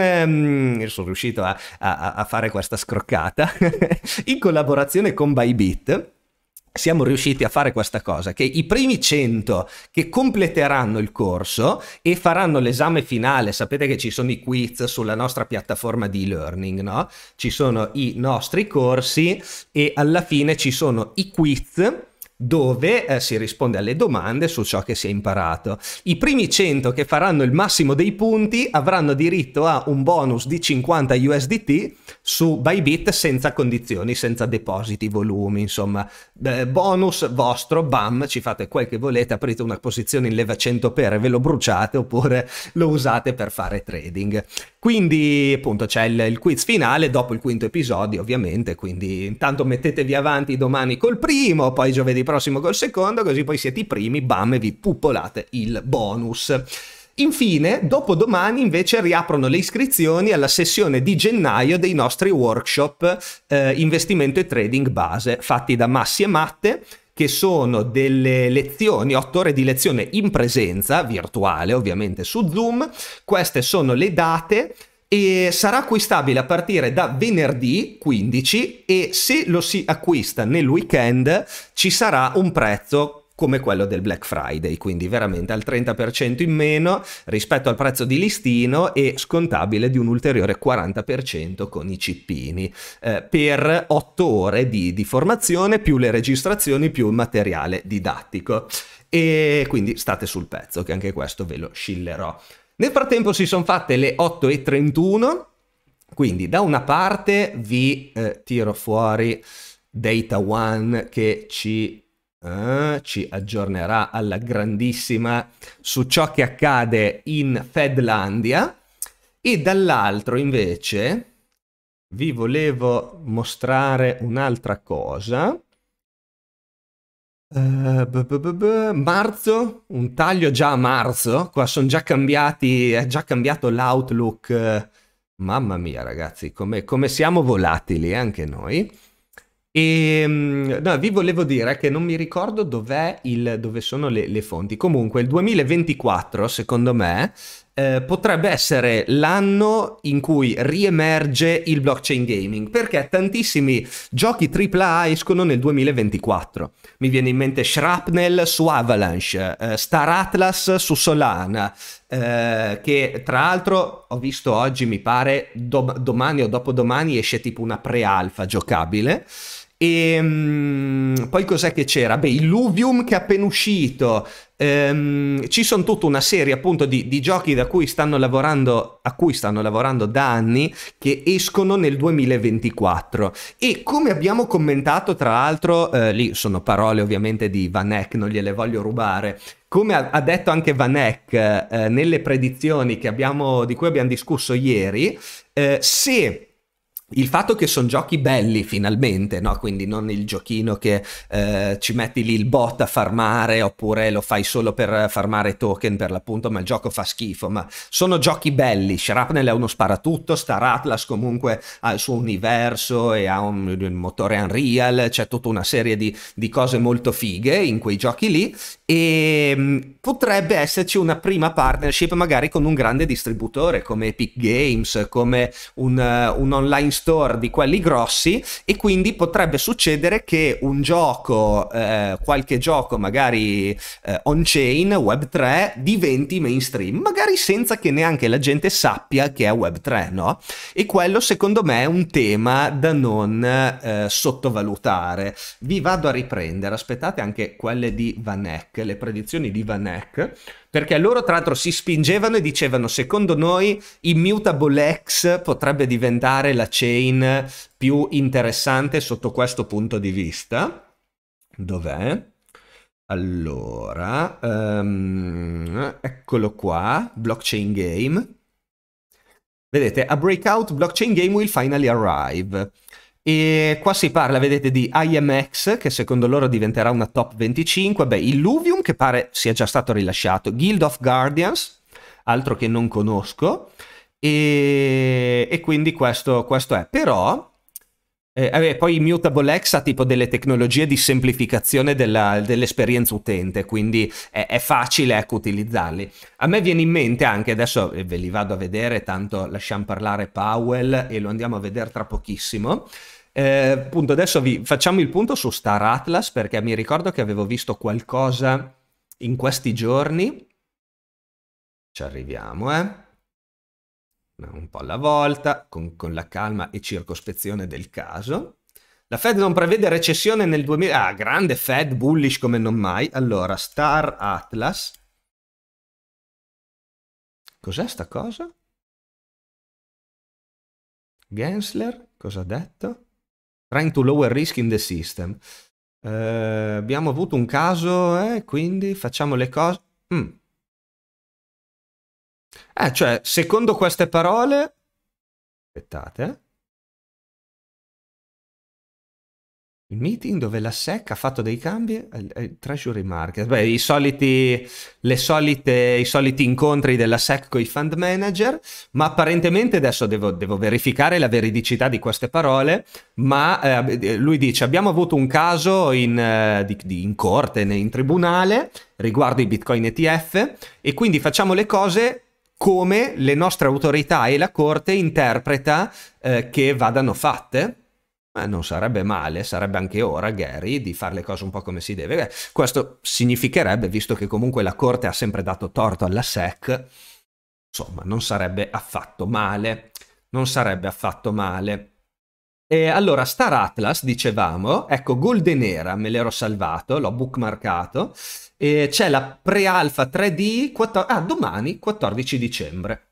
Um, sono riuscito a, a, a fare questa scroccata, in collaborazione con Bybit, siamo riusciti a fare questa cosa, che i primi 100 che completeranno il corso e faranno l'esame finale, sapete che ci sono i quiz sulla nostra piattaforma di e-learning, no? Ci sono i nostri corsi e alla fine ci sono i quiz dove eh, si risponde alle domande su ciò che si è imparato. I primi 100 che faranno il massimo dei punti avranno diritto a un bonus di 50 USDT su Bybit senza condizioni, senza depositi, volumi, insomma, eh, bonus vostro, bam, ci fate quel che volete, aprite una posizione in leva 100 per e ve lo bruciate oppure lo usate per fare trading. Quindi appunto c'è il, il quiz finale dopo il quinto episodio ovviamente, quindi intanto mettetevi avanti domani col primo, poi giovedì prossimo col secondo, così poi siete i primi, bam, e vi pupolate il bonus. Infine, dopodomani invece riaprono le iscrizioni alla sessione di gennaio dei nostri workshop eh, investimento e trading base fatti da Massi e Matte che sono delle lezioni, otto ore di lezione in presenza, virtuale ovviamente su Zoom. Queste sono le date, e sarà acquistabile a partire da venerdì 15 e se lo si acquista nel weekend ci sarà un prezzo come quello del Black Friday, quindi veramente al 30% in meno rispetto al prezzo di listino e scontabile di un ulteriore 40% con i cippini eh, per 8 ore di, di formazione più le registrazioni più il materiale didattico e quindi state sul pezzo che anche questo ve lo scillerò. Nel frattempo si sono fatte le 8.31, quindi da una parte vi eh, tiro fuori Data One che ci, eh, ci aggiornerà alla grandissima su ciò che accade in Fedlandia e dall'altro invece vi volevo mostrare un'altra cosa Uh, b -b -b marzo, un taglio già a marzo, qua sono già cambiati, è già cambiato l'outlook. Mamma mia ragazzi, come, come siamo volatili eh, anche noi. E ehm, no, vi volevo dire che non mi ricordo dov'è il, dove sono le, le fonti. Comunque il 2024, secondo me, eh, potrebbe essere l'anno in cui riemerge il blockchain gaming, perché tantissimi giochi AAA escono nel 2024. Mi viene in mente Shrapnel su Avalanche, eh, Star Atlas su Solana, eh, che tra l'altro ho visto oggi, mi pare, do- domani o dopodomani esce tipo una pre-alfa giocabile. E um, poi cos'è che c'era? Beh, Illuvium che è appena uscito. Um, ci sono tutta una serie appunto di, di giochi cui a cui stanno lavorando da anni che escono nel 2024. E come abbiamo commentato, tra l'altro, eh, lì sono parole ovviamente di Van Eck, non gliele voglio rubare. Come ha, ha detto anche Van Eck eh, nelle predizioni abbiamo, di cui abbiamo discusso ieri, eh, se il fatto che sono giochi belli finalmente, no? quindi non il giochino che eh, ci metti lì il bot a farmare oppure lo fai solo per farmare token per l'appunto, ma il gioco fa schifo, ma sono giochi belli, Shrapnel è uno sparatutto, Star Atlas comunque ha il suo universo e ha un, un motore Unreal, c'è tutta una serie di, di, cose molto fighe in quei giochi lì e ehm, potrebbe esserci una prima partnership magari con un grande distributore come Epic Games, come un, eh, un, online store di quelli grossi e quindi potrebbe succedere che un gioco, eh, qualche gioco magari eh, on-chain, Web3, diventi mainstream, magari senza che neanche la gente sappia che è Web3, no? E quello secondo me è un tema da non eh, sottovalutare. Vi vado a riprendere, aspettate anche quelle di Vanek Eck, le predizioni di Van Eck, perché loro tra l'altro si spingevano e dicevano secondo noi Immutable X potrebbe diventare la chain più interessante sotto questo punto di vista. Dov'è? Allora, um, eccolo qua, blockchain game. Vedete, a breakout blockchain game will finally arrive. E qua si parla, vedete, di IMX, che secondo loro diventerà una top 25, beh, Illuvium, che pare sia già stato rilasciato, Guild of Guardians, altro che non conosco, e, e quindi questo, questo, è. Però, eh, eh, poi Immutable X ha tipo delle tecnologie di semplificazione della, dell'esperienza utente, quindi è, è facile ecco, utilizzarli. A me viene in mente anche, adesso ve li vado a vedere, tanto lasciamo parlare Powell e lo andiamo a vedere tra pochissimo, eh, appunto, adesso vi facciamo il punto su Star Atlas perché mi ricordo che avevo visto qualcosa in questi giorni. Ci arriviamo, eh. Un po' alla volta, con, con la calma e circospezione del caso. La Fed non prevede recessione nel 2000... Ah, grande Fed, bullish come non mai. Allora, Star Atlas. Cos'è sta cosa? Gensler, cosa ha detto? Trying to lower risk in the system. Eh, abbiamo avuto un caso, eh, quindi facciamo le cose... Mm. Eh, cioè, secondo queste parole... Aspettate. Eh. il meeting dove la SEC ha fatto dei cambi al, treasury market. Beh, i soliti, solite, i soliti incontri della SEC con i fund manager, ma apparentemente adesso devo, devo verificare la veridicità di queste parole, ma eh, lui dice abbiamo avuto un caso in, eh, di, di, in corte, in tribunale, riguardo i bitcoin ETF e quindi facciamo le cose come le nostre autorità e la corte interpreta eh, che vadano fatte ma eh, non sarebbe male, sarebbe anche ora, Gary, di fare le cose un po' come si deve. Eh, questo significherebbe, visto che comunque la Corte ha sempre dato torto alla SEC, insomma, non sarebbe affatto male. Non sarebbe affatto male. E allora, Star Atlas, dicevamo, ecco, Golden Era, me l'ero salvato, l'ho bookmarcato, c'è la pre-alpha 3D, 14... ah, domani, 14 dicembre.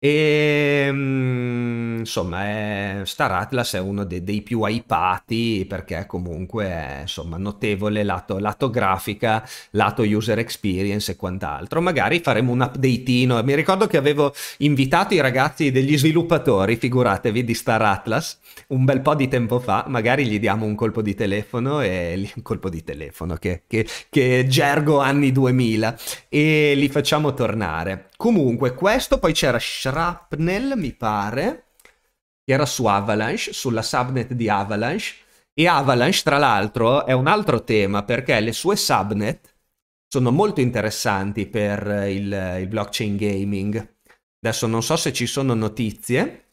E ehm, insomma, è, eh, Star Atlas è uno de, dei più hypati perché comunque è insomma, notevole lato, lato, grafica, lato user experience e quant'altro. Magari faremo un updateino. Mi ricordo che avevo invitato i ragazzi degli sviluppatori, figuratevi, di Star Atlas un bel po' di tempo fa. Magari gli diamo un colpo di telefono e un colpo di telefono che, che, che gergo anni 2000 e li facciamo tornare. Comunque, questo poi c'era Shrapnel, mi pare, che era su Avalanche, sulla subnet di Avalanche. E Avalanche, tra l'altro, è un altro tema perché le sue subnet sono molto interessanti per eh, il, eh, il blockchain gaming. Adesso non so se ci sono notizie,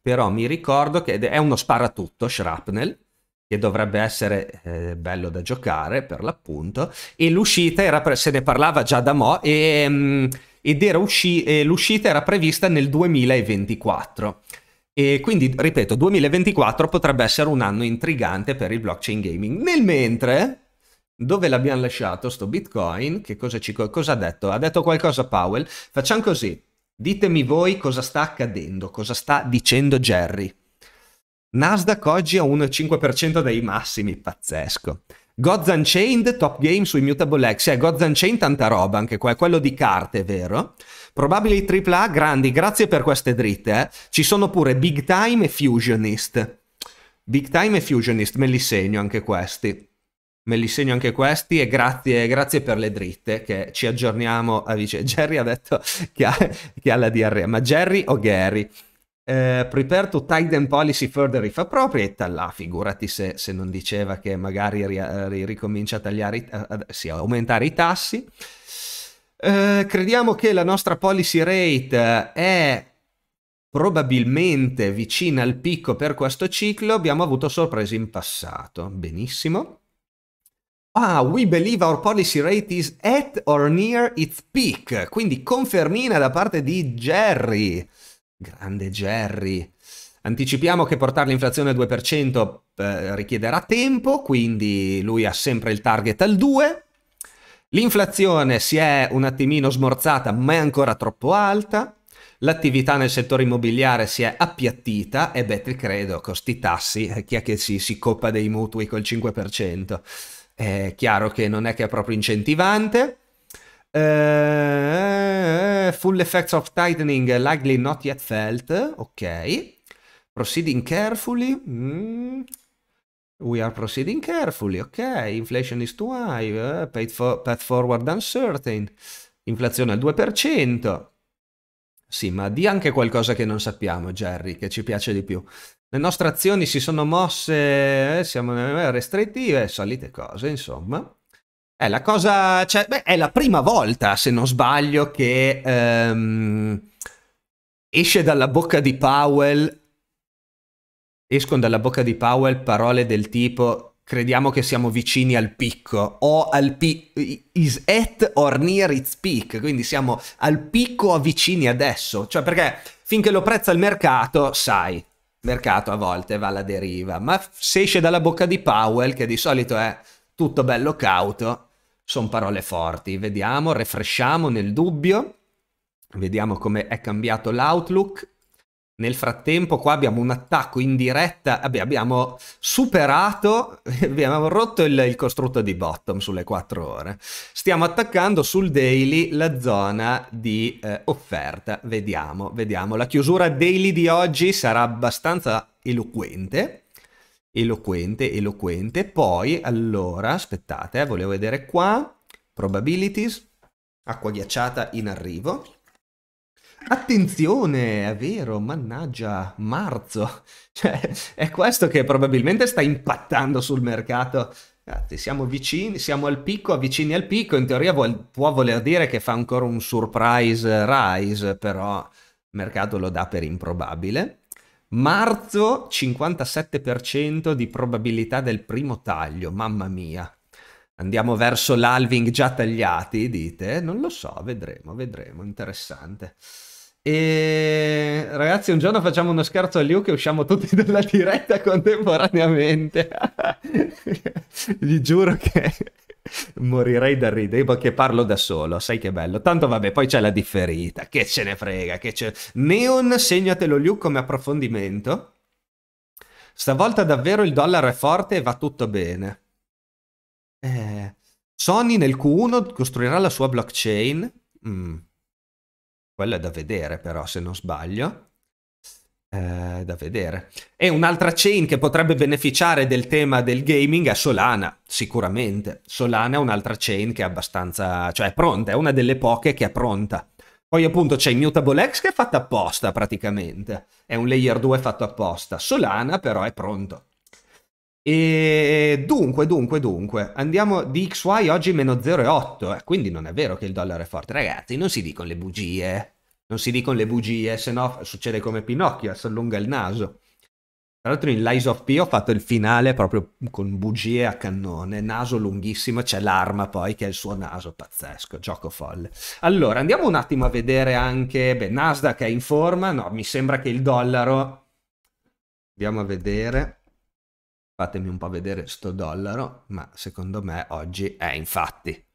però mi ricordo che è uno sparatutto, Shrapnel, che dovrebbe essere eh, bello da giocare per l'appunto. E l'uscita era, se ne parlava già da mo' e. Mh, mm, ed era usci- l'uscita era prevista nel 2024. E quindi, ripeto, 2024 potrebbe essere un anno intrigante per il blockchain gaming. Nel mentre, dove l'abbiamo lasciato sto Bitcoin? Che cosa, ci, cosa ha detto? Ha detto qualcosa Powell? Facciamo così, ditemi voi cosa sta accadendo, cosa sta dicendo Jerry. Nasdaq oggi a 1,5% dei massimi, pazzesco. Gods Unchained, Top Game su Immutable X. Eh, Gods Unchained tanta roba, anche qua, è quello di carte, vero? Probabili AAA grandi, grazie per queste dritte. Eh. Ci sono pure Big Time e Fusionist. Big Time e Fusionist, me li segno anche questi. Me li segno anche questi e grazie, grazie per le dritte che ci aggiorniamo a ah, vicenda. Jerry ha detto che ha, che ha la diarrea, ma Jerry o Gary? Eh, prepare to tighten policy further if appropriate, là figurati se, se non diceva che magari ri, ricomincia a tagliare, a, a, sì, a aumentare i tassi. Eh, crediamo che la nostra policy rate eh, è probabilmente vicina al picco per questo ciclo, abbiamo avuto sorprese in passato. Benissimo. Ah, we believe our policy rate is at or near its peak, quindi confermina da parte di Jerry. Grande Jerry. Anticipiamo che portare l'inflazione al 2% eh, richiederà tempo, quindi lui ha sempre il target al 2%. L'inflazione si è un attimino smorzata, ma è ancora troppo alta. L'attività nel settore immobiliare si è appiattita e beh, ti credo, costi tassi, eh, chi è che si, si coppa dei mutui col 5%? È chiaro che non è che è proprio incentivante. Eh, eh, eh, full effects of tightening likely not yet felt. Ok. Proceeding carefully. Mm. We are proceeding carefully. Ok. Inflation is too high. Uh, paid for, path forward uncertain. Inflazione al 2%. Sì, ma di anche qualcosa che non sappiamo, Jerry, che ci piace di più. Le nostre azioni si sono mosse, eh, siamo restrittive, solite cose, insomma. È la cosa, cioè, beh, è la prima volta, se non sbaglio, che ehm, esce dalla bocca di Powell, escono dalla bocca di Powell parole del tipo crediamo che siamo vicini al picco o al picco, is at or near its peak, quindi siamo al picco o vicini adesso, cioè perché finché lo prezza il mercato, sai, il mercato a volte va alla deriva, ma se esce dalla bocca di Powell, che di solito è tutto bello cauto, sono parole forti. Vediamo, refresciamo nel dubbio, vediamo come è cambiato l'outlook. Nel frattempo qua abbiamo un attacco in diretta, abbiamo superato, abbiamo rotto il, il costrutto di bottom sulle 4 ore. Stiamo attaccando sul daily la zona di eh, offerta, vediamo, vediamo. La chiusura daily di oggi sarà abbastanza eloquente, eloquente, eloquente. Poi, allora, aspettate, eh, volevo vedere qua, probabilities, acqua ghiacciata in arrivo. Attenzione, è vero, mannaggia, marzo. Cioè, è questo che probabilmente sta impattando sul mercato. Grazie, siamo vicini, siamo al picco, vicini al picco, in teoria vuol, può voler dire che fa ancora un surprise rise, però il mercato lo dà per improbabile. Marzo 57% di probabilità del primo taglio, mamma mia. Andiamo verso l'alving già tagliati, dite? Non lo so, vedremo, vedremo, interessante. E ragazzi, un giorno facciamo uno scherzo a Liu che usciamo tutti dalla diretta contemporaneamente. Vi giuro che Morirei da ridere perché parlo da solo, sai che bello. Tanto vabbè, poi c'è la differita, che ce ne frega, che c'è... Neon, segnatelo Luke come approfondimento. Stavolta davvero il dollaro è forte e va tutto bene. Eh, Sony nel Q1 costruirà la sua blockchain. Mm. Quello è da vedere però, se non sbaglio. Eh, da vedere. E un'altra chain che potrebbe beneficiare del tema del gaming è Solana, sicuramente. Solana è un'altra chain che è abbastanza, cioè è pronta, è una delle poche che è pronta. Poi appunto c'è Immutable X che è fatta apposta praticamente, è un layer 2 fatto apposta. Solana però è pronto. E dunque, dunque, dunque, andiamo di XY oggi meno 0,8, eh, quindi non è vero che il dollaro è forte, ragazzi, non si dicono le bugie non si dicono le bugie, se no succede come Pinocchio, eh, si allunga il naso. Tra l'altro in Lies of P ho fatto il finale proprio con bugie a cannone, naso lunghissimo, c'è l'arma poi che è il suo naso, pazzesco, gioco folle. Allora, andiamo un attimo a vedere anche, beh, Nasdaq è in forma, no, mi sembra che il dollaro, andiamo a vedere, fatemi un po' vedere sto dollaro, ma secondo me oggi è infatti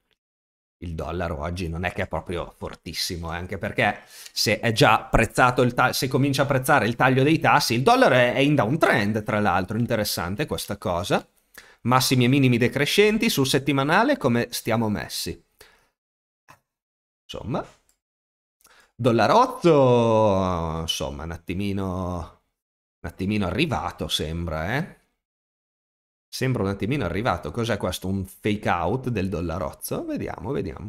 il dollaro oggi non è che è proprio fortissimo, eh, anche perché se è già prezzato il taglio, se comincia a prezzare il taglio dei tassi, il dollaro è, è in downtrend, tra l'altro, interessante questa cosa. Massimi e minimi decrescenti sul settimanale, come stiamo messi? Insomma, dollarotto, insomma, un attimino, un attimino arrivato sembra, eh? Sembra un attimino arrivato. Cos'è questo? Un fake out del dollarozzo? Vediamo, vediamo.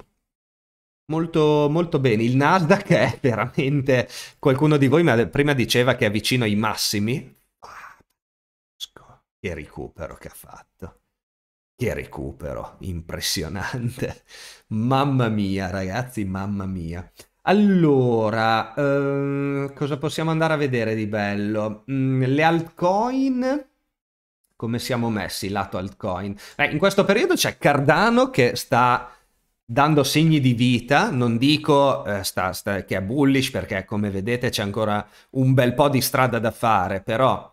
Molto, molto bene. Il Nasdaq è veramente... Qualcuno di voi prima diceva che è vicino ai massimi. Ah, che recupero che ha fatto. Che recupero. Impressionante. Mamma mia, ragazzi, mamma mia. Allora, eh, cosa possiamo andare a vedere di bello? Mm, le altcoin come siamo messi lato altcoin. Beh, in questo periodo c'è Cardano che sta dando segni di vita, non dico eh, sta, sta, che è bullish perché come vedete c'è ancora un bel po' di strada da fare, però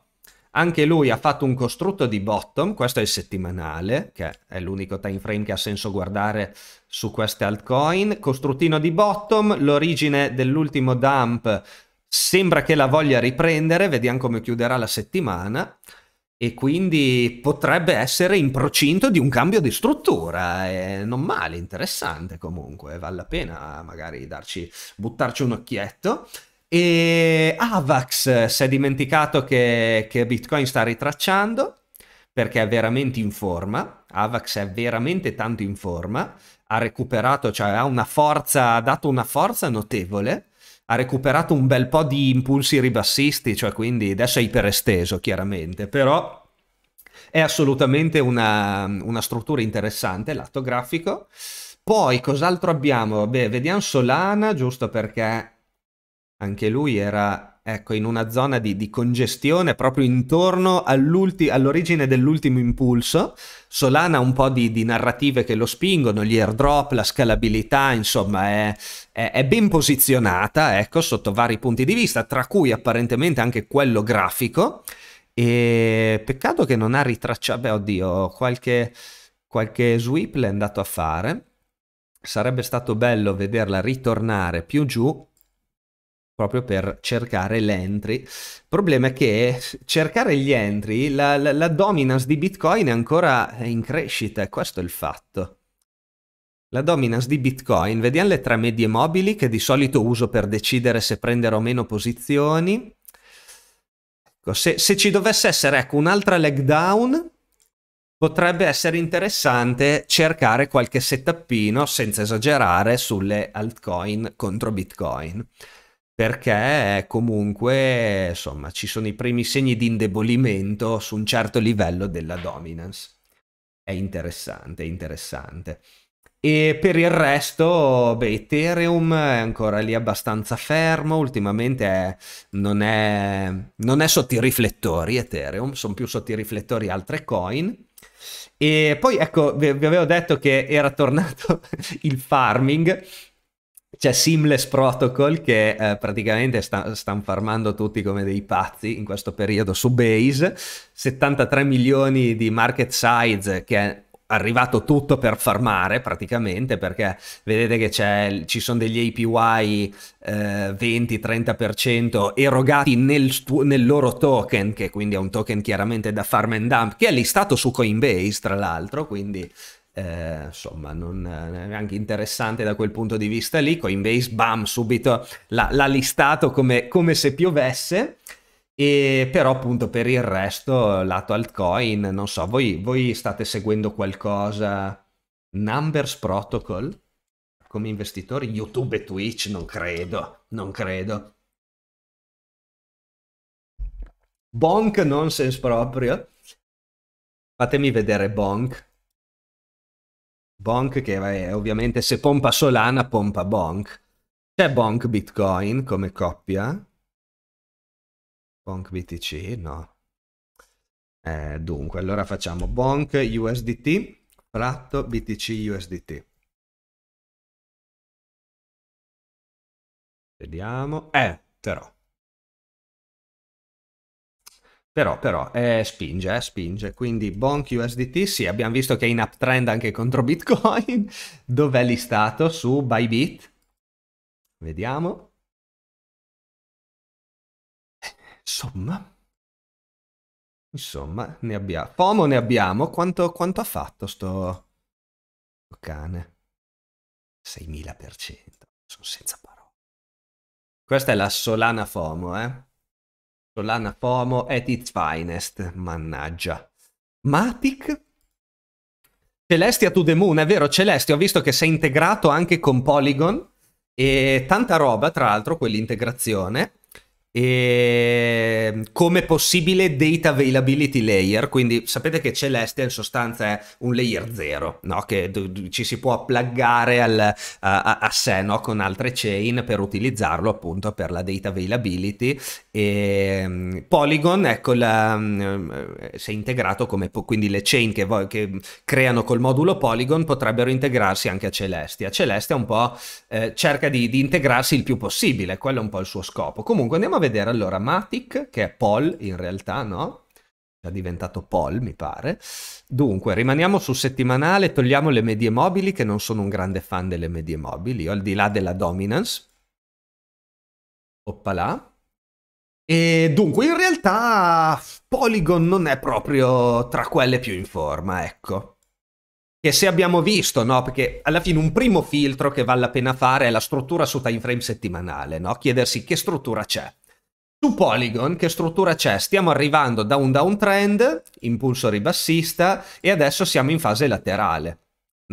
anche lui ha fatto un costrutto di bottom, questo è il settimanale, che è l'unico time frame che ha senso guardare su queste altcoin, costruttino di bottom, l'origine dell'ultimo dump sembra che la voglia riprendere, vediamo come chiuderà la settimana, e quindi potrebbe essere in procinto di un cambio di struttura, è non male, interessante comunque, vale la pena magari darci, buttarci un occhietto. E Avax si è dimenticato che, che Bitcoin sta ritracciando perché è veramente in forma, Avax è veramente tanto in forma, ha recuperato, cioè ha una forza, ha dato una forza notevole ha recuperato un bel po' di impulsi ribassisti, cioè quindi adesso è iperesteso chiaramente, però è assolutamente una, una struttura interessante l'atto grafico. Poi cos'altro abbiamo? Beh, vediamo Solana, giusto perché anche lui era ecco, in una zona di, di congestione proprio intorno all'origine dell'ultimo impulso. Solana ha un po' di, di, narrative che lo spingono, gli airdrop, la scalabilità, insomma è, è, è, ben posizionata, ecco, sotto vari punti di vista, tra cui apparentemente anche quello grafico. E peccato che non ha ritracciato, beh oddio, qualche, qualche sweep l'è andato a fare. Sarebbe stato bello vederla ritornare più giù, proprio per cercare l'entry. Il problema è che cercare gli entry, la, la, la dominance di Bitcoin è ancora in crescita, e questo è il fatto. La dominance di Bitcoin, vediamo le tre medie mobili che di solito uso per decidere se prendere o meno posizioni. Ecco, se, se ci dovesse essere ecco, un'altra leg down, potrebbe essere interessante cercare qualche settappino, senza esagerare, sulle altcoin contro Bitcoin perché comunque insomma ci sono i primi segni di indebolimento su un certo livello della dominance. È interessante, interessante. E per il resto, beh, Ethereum è ancora lì abbastanza fermo, ultimamente è, non, è, non, è, sotto i riflettori Ethereum, sono più sotto i riflettori altre coin. E poi ecco, vi, vi avevo detto che era tornato il farming c'è Seamless Protocol che eh, praticamente sta, stanno farmando tutti come dei pazzi in questo periodo su Base, 73 milioni di market size che è arrivato tutto per farmare praticamente perché vedete che ci sono degli APY eh, 20-30% erogati nel, nel, loro token che quindi è un token chiaramente da farm and dump che è listato su Coinbase tra l'altro quindi eh, insomma, non, è eh, neanche interessante da quel punto di vista lì. Coinbase, bam, subito l'ha, listato come, come, se piovesse. E però appunto per il resto, lato altcoin, non so, voi, voi state seguendo qualcosa? Numbers Protocol? Come investitori? YouTube e Twitch? Non credo, non credo. Bonk nonsense proprio. Fatemi vedere Bonk. Bonk che è eh, ovviamente se pompa Solana pompa Bonk. C'è Bonk Bitcoin come coppia? Bonk BTC? No. Eh, dunque, allora facciamo Bonk USDT, fratto BTC USDT. Vediamo. Eh, però. Però, però eh, spinge, eh, spinge. Quindi Bonk USDT, sì, abbiamo visto che è in uptrend anche contro Bitcoin. Dov'è listato? Su Bybit. Vediamo. Insomma. Insomma, ne abbiamo. FOMO ne abbiamo. Quanto, quanto ha fatto sto cane? 6.000%. Sono senza parole. Questa è la Solana FOMO, eh? Solana certo, FOMO at its finest, mannaggia. Matic? Celestia to the moon, è vero Celestia, ho visto che si è integrato anche con Polygon e tanta roba, tra l'altro, quell'integrazione e ehm, come possibile data availability layer, quindi sapete che Celestia in sostanza è un layer 0, no? che ci si può plaggare al, a, a, sé no? con altre chain per utilizzarlo appunto per la data availability e ehm, Polygon ecco la, mm, eh, si è integrato come quindi le chain che, che, creano col modulo Polygon potrebbero integrarsi anche a Celestia. Celestia un po' eh, cerca di, di integrarsi il più possibile, quello è un po' il suo scopo. Comunque andiamo a vedere vedere allora Matic, che è Paul in realtà, no? È diventato Paul, mi pare. Dunque, rimaniamo sul settimanale, togliamo le medie mobili, che non sono un grande fan delle medie mobili, io al di là della dominance. Oppala. E dunque, in realtà Polygon non è proprio tra quelle più in forma, ecco. Che se abbiamo visto, no? Perché alla fine un primo filtro che vale la pena fare è la struttura su time frame settimanale, no? Chiedersi che struttura c'è. Su Polygon, che struttura c'è? Stiamo arrivando da un downtrend, impulso ribassista, e adesso siamo in fase laterale.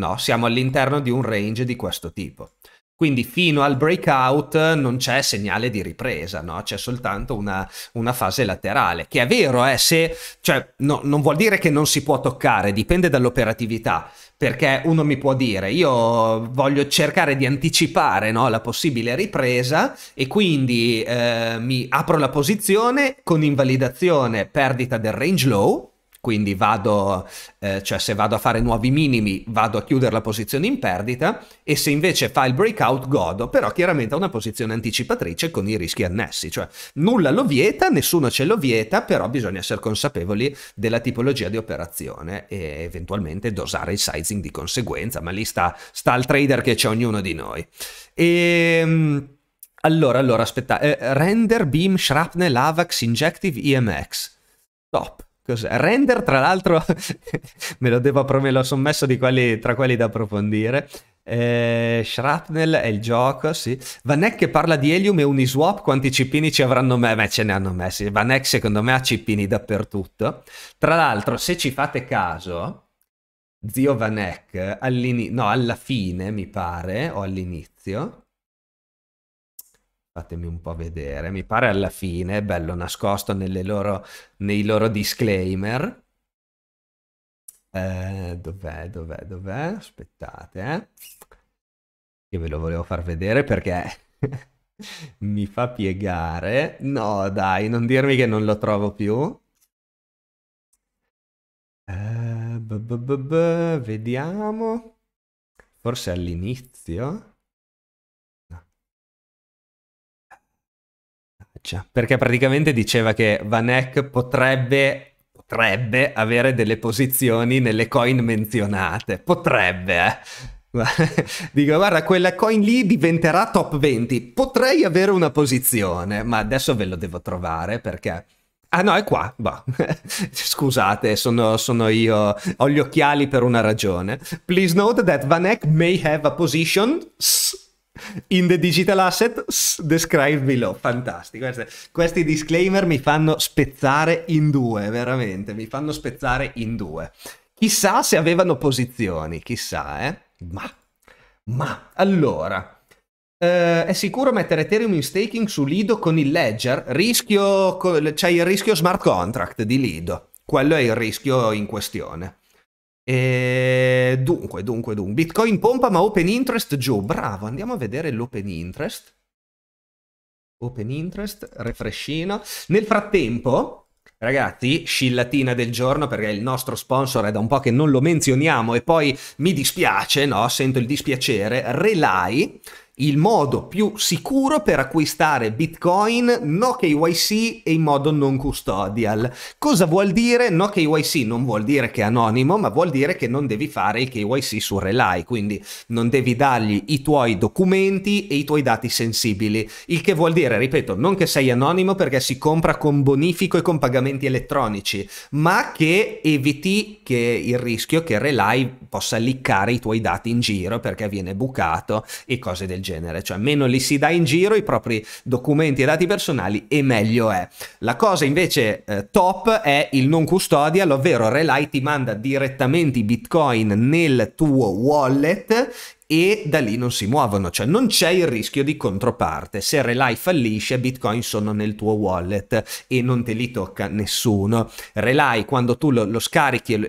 No, siamo all'interno di un range di questo tipo. Quindi fino al breakout non c'è segnale di ripresa, no? c'è soltanto una, una, fase laterale, che è vero, eh, se, cioè, no, non vuol dire che non si può toccare, dipende dall'operatività, perché uno mi può dire io voglio cercare di anticipare no, la possibile ripresa e quindi eh, mi apro la posizione con invalidazione, perdita del range low, quindi vado, eh, cioè se vado a fare nuovi minimi vado a chiudere la posizione in perdita e se invece fa il breakout godo, però chiaramente ha una posizione anticipatrice con i rischi annessi, cioè nulla lo vieta, nessuno ce lo vieta, però bisogna essere consapevoli della tipologia di operazione e eventualmente dosare il sizing di conseguenza, ma lì sta, sta il trader che c'è ognuno di noi. E... Ehm, allora, allora, aspetta, eh, render, beam, shrapnel, avax, injective, EMX. Top. Cos'è? Render, tra l'altro, me lo devo me l'ho sommesso quelli, tra quelli da approfondire. Eh, Shrapnel è il gioco, sì. Vanek che parla di Helium e Uniswap, quanti cipini ci avranno me? Beh, ce ne hanno messi. Vanek secondo me ha cipini dappertutto. Tra l'altro, se ci fate caso, zio Vanek, no, alla fine mi pare, o all'inizio, fatemi un po' vedere, mi pare alla fine, bello nascosto loro, nei loro disclaimer. Eh, dov'è, dov'è, dov'è? Aspettate, eh. Che ve lo volevo far vedere perché mi fa piegare. No, dai, non dirmi che non lo trovo più. Eh, b -b -b vediamo. Forse all'inizio. minaccia, perché praticamente diceva che Van Eck potrebbe, potrebbe avere delle posizioni nelle coin menzionate, potrebbe, eh. Dico, guarda, quella coin lì diventerà top 20. Potrei avere una posizione, ma adesso ve lo devo trovare perché. Ah no, è qua. Boh. Scusate, sono, sono, io. Ho gli occhiali per una ragione. Please note that Vanek may have a position. S- in the digital asset described below. Fantastico. Questi, questi disclaimer mi fanno spezzare in due, veramente, mi fanno spezzare in due. Chissà se avevano posizioni, chissà, eh? Ma, ma, allora... Eh, è sicuro mettere Ethereum in staking su Lido con il Ledger? Rischio, c'è cioè il rischio smart contract di Lido. Quello è il rischio in questione. E eh, dunque, dunque, dunque, Bitcoin pompa ma Open Interest giù, bravo, andiamo a vedere l'Open Interest. Open Interest, refreshino. Nel frattempo, Ragazzi, scillatina del giorno perché il nostro sponsor è da un po' che non lo menzioniamo e poi mi dispiace, no? Sento il dispiacere. Relai il modo più sicuro per acquistare Bitcoin no KYC e in modo non custodial. Cosa vuol dire no KYC? Non vuol dire che è anonimo, ma vuol dire che non devi fare il KYC su Relay, quindi non devi dargli i tuoi documenti e i tuoi dati sensibili. Il che vuol dire, ripeto, non che sei anonimo perché si compra con bonifico e con pagamenti elettronici, ma che eviti che il rischio che Relay possa liccare i tuoi dati in giro perché viene bucato e cose del genere genere, cioè meno li si dà in giro i propri documenti e dati personali e meglio è. La cosa invece eh, top è il non custodial, ovvero Relay ti manda direttamente i bitcoin nel tuo wallet e da lì non si muovono, cioè non c'è il rischio di controparte. Se Relay fallisce, Bitcoin sono nel tuo wallet e non te li tocca nessuno. Relay, quando tu lo, lo scarichi e,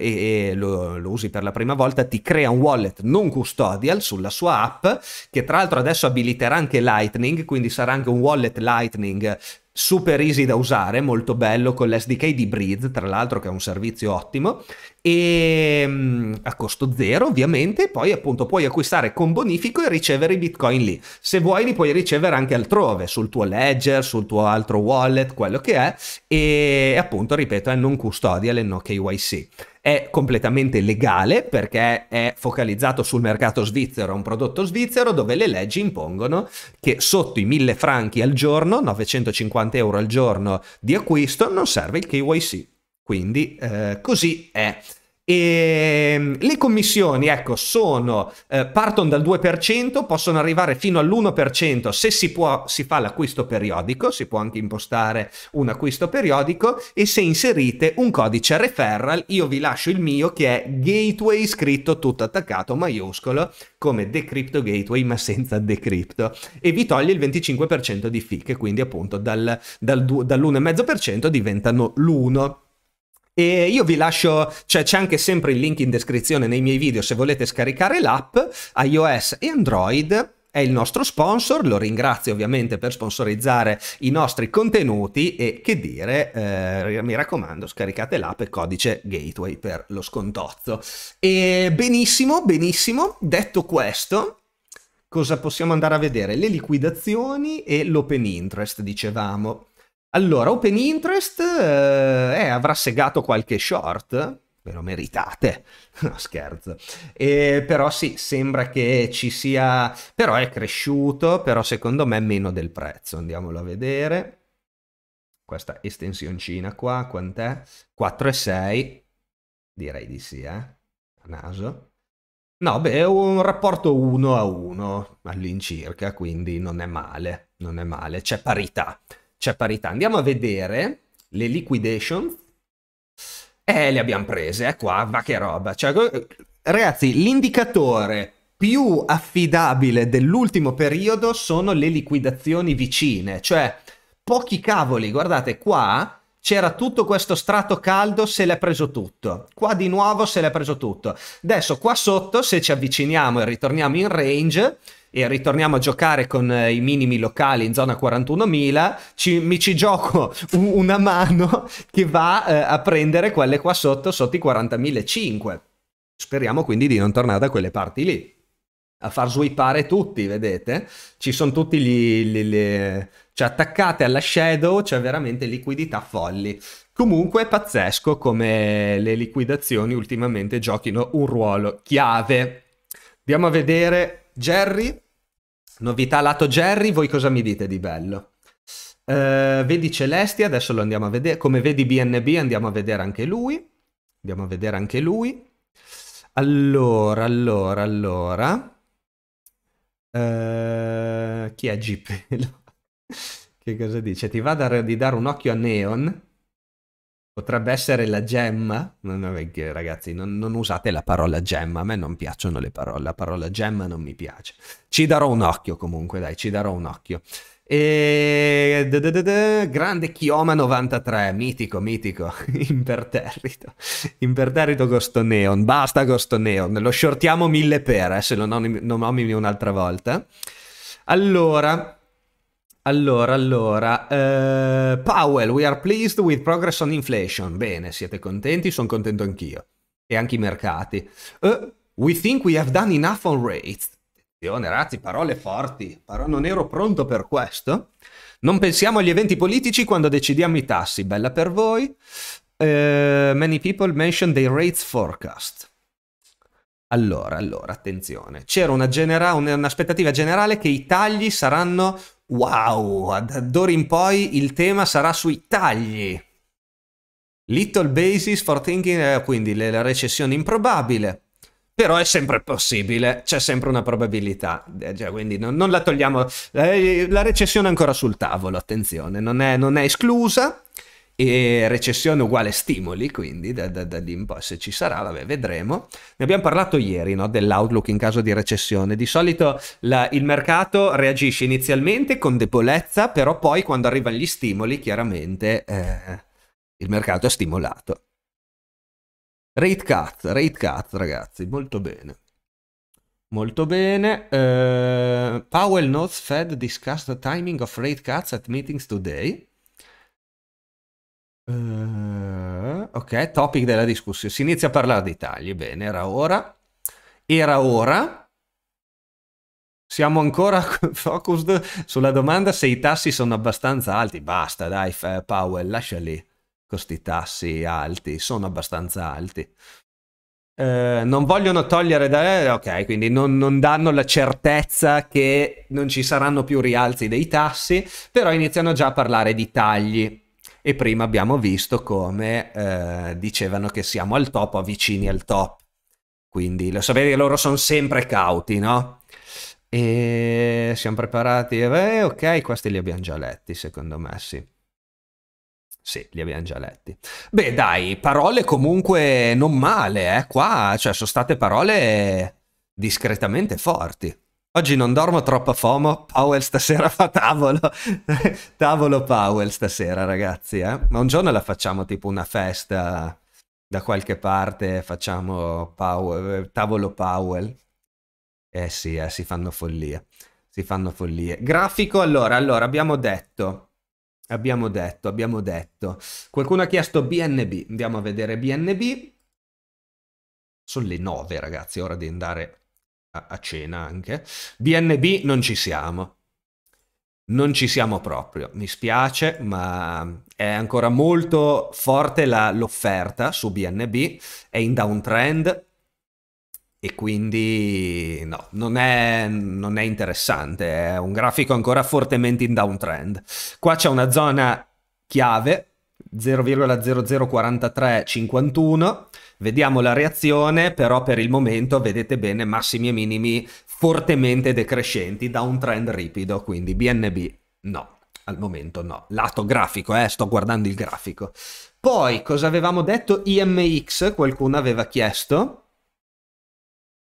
e, lo, lo, usi per la prima volta, ti crea un wallet non custodial sulla sua app, che tra l'altro adesso abiliterà anche Lightning, quindi sarà anche un wallet Lightning super easy da usare, molto bello con l'SDK di Breeze, tra l'altro che è un servizio ottimo, e ehm, a costo zero ovviamente, poi appunto puoi acquistare con bonifico e ricevere i bitcoin lì. Se vuoi li puoi ricevere anche altrove, sul tuo ledger, sul tuo altro wallet, quello che è, e appunto, ripeto, è non custodial e no KYC è completamente legale perché è focalizzato sul mercato svizzero, un prodotto svizzero dove le leggi impongono che sotto i 1000 franchi al giorno, 950 euro al giorno di acquisto, non serve il KYC. Quindi eh, così è. E ehm, le commissioni, ecco, sono, eh, partono dal 2%, possono arrivare fino all'1% se si, può, si fa l'acquisto periodico, si può anche impostare un acquisto periodico e se inserite un codice referral, io vi lascio il mio che è gateway scritto tutto attaccato maiuscolo come decrypto gateway ma senza decrypto e vi toglie il 25% di fee che quindi appunto dal, dal, dall'1,5% diventano l'1%. E io vi lascio, cioè c'è anche sempre il link in descrizione nei miei video se volete scaricare l'app iOS e Android. È il nostro sponsor, lo ringrazio ovviamente per sponsorizzare i nostri contenuti e che dire, eh, mi raccomando, scaricate l'app e codice gateway per lo scontozzo. E benissimo, benissimo, detto questo, cosa possiamo andare a vedere? Le liquidazioni e l'open interest, dicevamo. Allora, Open Interest eh, eh, avrà segato qualche short, ve lo meritate, no scherzo, e, però sì, sembra che ci sia, però è cresciuto, però secondo me meno del prezzo, andiamolo a vedere, questa estensioncina qua, quant'è? 4,6, direi di sì, eh, a naso. No, beh, è un rapporto 1 a 1 all'incirca, quindi non è male, non è male, c'è parità c'è parità. Andiamo a vedere le liquidation. Eh, le abbiamo prese, eh, qua, va che roba. Cioè, ragazzi, l'indicatore più affidabile dell'ultimo periodo sono le liquidazioni vicine, cioè pochi cavoli, guardate qua c'era tutto questo strato caldo, se l'è preso tutto, qua di nuovo se l'è preso tutto. Adesso qua sotto, se ci avviciniamo e ritorniamo in range, e ritorniamo a giocare con eh, i minimi locali in zona 41.000, ci, mi ci gioco una mano che va eh, a prendere quelle qua sotto, sotto i 40.005. Speriamo quindi di non tornare da quelle parti lì. A far sweepare tutti, vedete? Ci sono tutti gli... gli, gli... Cioè attaccate alla shadow, c'è veramente liquidità folli. Comunque è pazzesco come le liquidazioni ultimamente giochino un ruolo chiave. Andiamo a vedere Jerry, novità lato Jerry, voi cosa mi dite di bello? Uh, vedi Celesti, adesso lo andiamo a vedere. Come vedi BNB andiamo a vedere anche lui. Andiamo a vedere anche lui. Allora, allora, allora. Uh, chi è GP? che cosa dice? Ti va da, di dare un occhio a Neon? Potrebbe essere la gemma, no, no, ragazzi non, non, usate la parola gemma, a me non piacciono le parole, la parola gemma non mi piace. Ci darò un occhio comunque, dai, ci darò un occhio. E... Da, da, da, grande Chioma 93, mitico, mitico, imperterrito, imperterrito Gosto Neon, basta Gosto Neon, lo shortiamo mille per, eh, se lo nomini un'altra volta. Allora, allora, allora, uh, Powell, we are pleased with progress on inflation. Bene, siete contenti, sono contento anch'io. E anche i mercati. Uh, we think we have done enough on rates. Attenzione, ragazzi, parole forti. Però non ero pronto per questo. Non pensiamo agli eventi politici quando decidiamo i tassi. Bella per voi. Uh, many people mention the rates forecast. Allora, allora, attenzione. C'era un'aspettativa genera- generale che i tagli saranno Wow, d'ora in poi il tema sarà sui tagli. Little basis for thinking, eh, quindi la recessione improbabile. Però è sempre possibile, c'è sempre una probabilità, eh, cioè, quindi non, non, la togliamo. Eh, la recessione è ancora sul tavolo, attenzione, non è, non è esclusa e recessione uguale stimoli, quindi da, da, da lì in poi se ci sarà, vabbè, vedremo. Ne abbiamo parlato ieri no, dell'outlook in caso di recessione. Di solito la, il mercato reagisce inizialmente con debolezza, però poi quando arrivano gli stimoli, chiaramente eh, il mercato è stimolato. Rate cut, rate cut ragazzi, molto bene. Molto bene. Uh, Powell notes Fed discussed the timing of rate cuts at meetings today. Uh, ok, topic della discussione. Si inizia a parlare dei tagli. Bene, era ora. Era ora. Siamo ancora focused sulla domanda se i tassi sono abbastanza alti. Basta, dai, Powell, lasciali. Questi tassi alti sono abbastanza alti. Uh, non vogliono togliere da... Eh, ok, quindi non, non danno la certezza che non ci saranno più rialzi dei tassi, però iniziano già a parlare di tagli e prima abbiamo visto come eh, dicevano che siamo al top o vicini al top. Quindi lo sapete che loro sono sempre cauti, no? E siamo preparati. Eh, ok, questi li abbiamo già letti, secondo me, sì. Sì, li abbiamo già letti. Beh, dai, parole comunque non male, eh. Qua, cioè, sono state parole discretamente forti. Oggi non dormo troppo FOMO, Powell stasera fa tavolo, tavolo Powell stasera ragazzi, eh? ma un giorno la facciamo tipo una festa da qualche parte, facciamo Powell, eh, tavolo Powell, eh sì, eh, si fanno follie, si fanno follie. Grafico, allora, allora, abbiamo detto, abbiamo detto, abbiamo detto, qualcuno ha chiesto BNB, andiamo a vedere BNB, sono le 9 ragazzi, ora di andare a cena anche. BNB non ci siamo. Non ci siamo proprio, mi spiace, ma è ancora molto forte l'offerta su BNB, è in downtrend e quindi no, non è, non è interessante, è un grafico ancora fortemente in downtrend. Qua c'è una zona chiave, 0,004351, Vediamo la reazione, però per il momento vedete bene massimi e minimi fortemente decrescenti da un trend ripido, quindi BNB no al momento no. Lato grafico, eh, sto guardando il grafico. Poi, cosa avevamo detto? IMX, qualcuno aveva chiesto.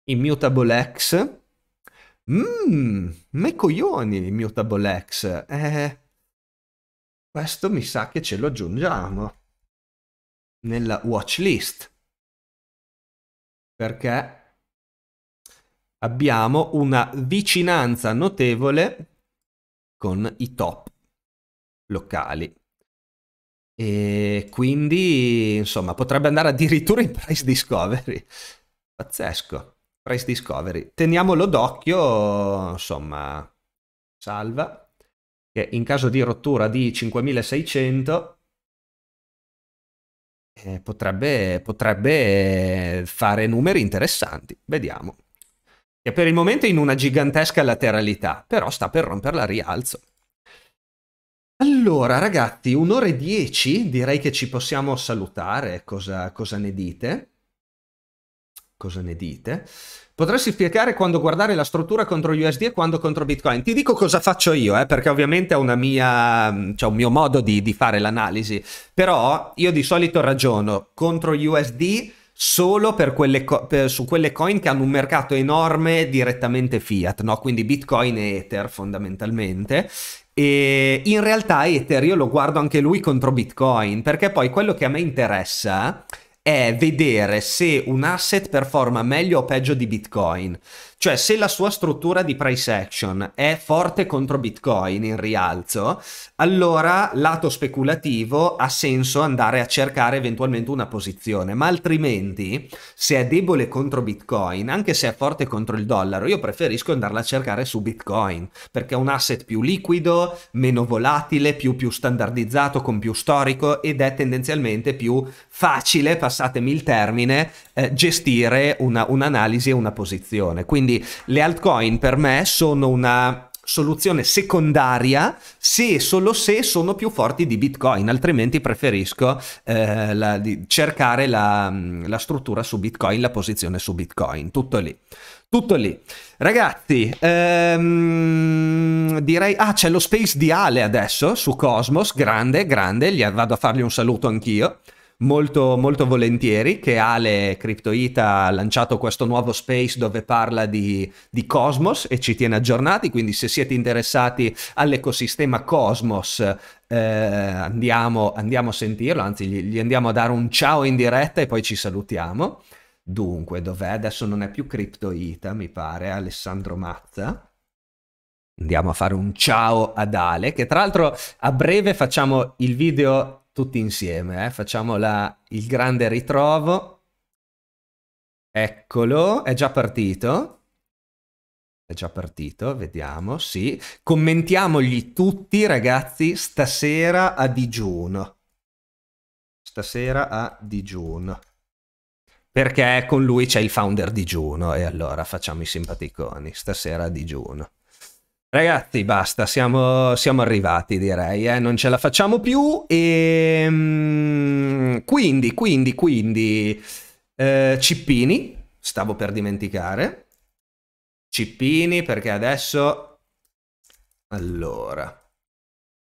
Immutable X. Mmm, me coglioni Immutable X. Eh, questo mi sa che ce lo aggiungiamo nella watch list perché abbiamo una vicinanza notevole con i top locali. E quindi, insomma, potrebbe andare addirittura in price discovery. Pazzesco. Price discovery. Teniamolo d'occhio, insomma, salva, che in caso di rottura di 5600 eh, potrebbe, potrebbe eh, fare numeri interessanti. Vediamo. E per il momento è in una gigantesca lateralità, però sta per romperla a rialzo. Allora, ragazzi, un'ora e dieci, direi che ci possiamo salutare. Cosa, cosa ne dite? Cosa ne dite? Potresti spiegare quando guardare la struttura contro USD e quando contro Bitcoin? Ti dico cosa faccio io, eh, perché ovviamente ho mia, cioè un mio modo di, di fare l'analisi, però io di solito ragiono contro USD solo per quelle co- per, su quelle coin che hanno un mercato enorme direttamente fiat, no? quindi Bitcoin e Ether fondamentalmente. E in realtà Ether io lo guardo anche lui contro Bitcoin, perché poi quello che a me interessa è vedere se un asset performa meglio o peggio di Bitcoin. Cioè, se la sua struttura di price action è forte contro Bitcoin in rialzo, allora lato speculativo ha senso andare a cercare eventualmente una posizione, ma altrimenti se è debole contro Bitcoin, anche se è forte contro il dollaro, io preferisco andarla a cercare su Bitcoin, perché è un asset più liquido, meno volatile, più, più standardizzato, con più storico ed è tendenzialmente più facile, passatemi il termine, eh, gestire una, un'analisi e una posizione. Quindi quindi le altcoin per me sono una soluzione secondaria se e solo se sono più forti di Bitcoin, altrimenti preferisco eh, la, di cercare la, mm, la struttura su Bitcoin, la posizione su Bitcoin, tutto lì tutto lì. Ragazzi, ehm, direi... Ah, c'è lo space di Ale adesso su Cosmos, grande, grande, gli vado a fargli un saluto anch'io molto, molto volentieri, che Ale Cryptoita ha lanciato questo nuovo space dove parla di, di, Cosmos e ci tiene aggiornati, quindi se siete interessati all'ecosistema Cosmos eh, andiamo, andiamo, a sentirlo, anzi gli, gli andiamo a dare un ciao in diretta e poi ci salutiamo. Dunque, dov'è? Adesso non è più Cryptoita, mi pare, Alessandro Mazza. Andiamo a fare un ciao ad Ale, che tra l'altro a breve facciamo il video tutti insieme, eh? facciamo la, il grande ritrovo. Eccolo, è già partito. È già partito, vediamo, sì. Commentiamogli tutti, ragazzi, stasera a digiuno. Stasera a digiuno. Perché con lui c'è il founder digiuno e allora facciamo i simpaticoni. Stasera a digiuno. Ragazzi, basta, siamo, siamo arrivati direi, eh? non ce la facciamo più e ehm, quindi, quindi, quindi, eh, Cippini, stavo per dimenticare, Cippini perché adesso, allora,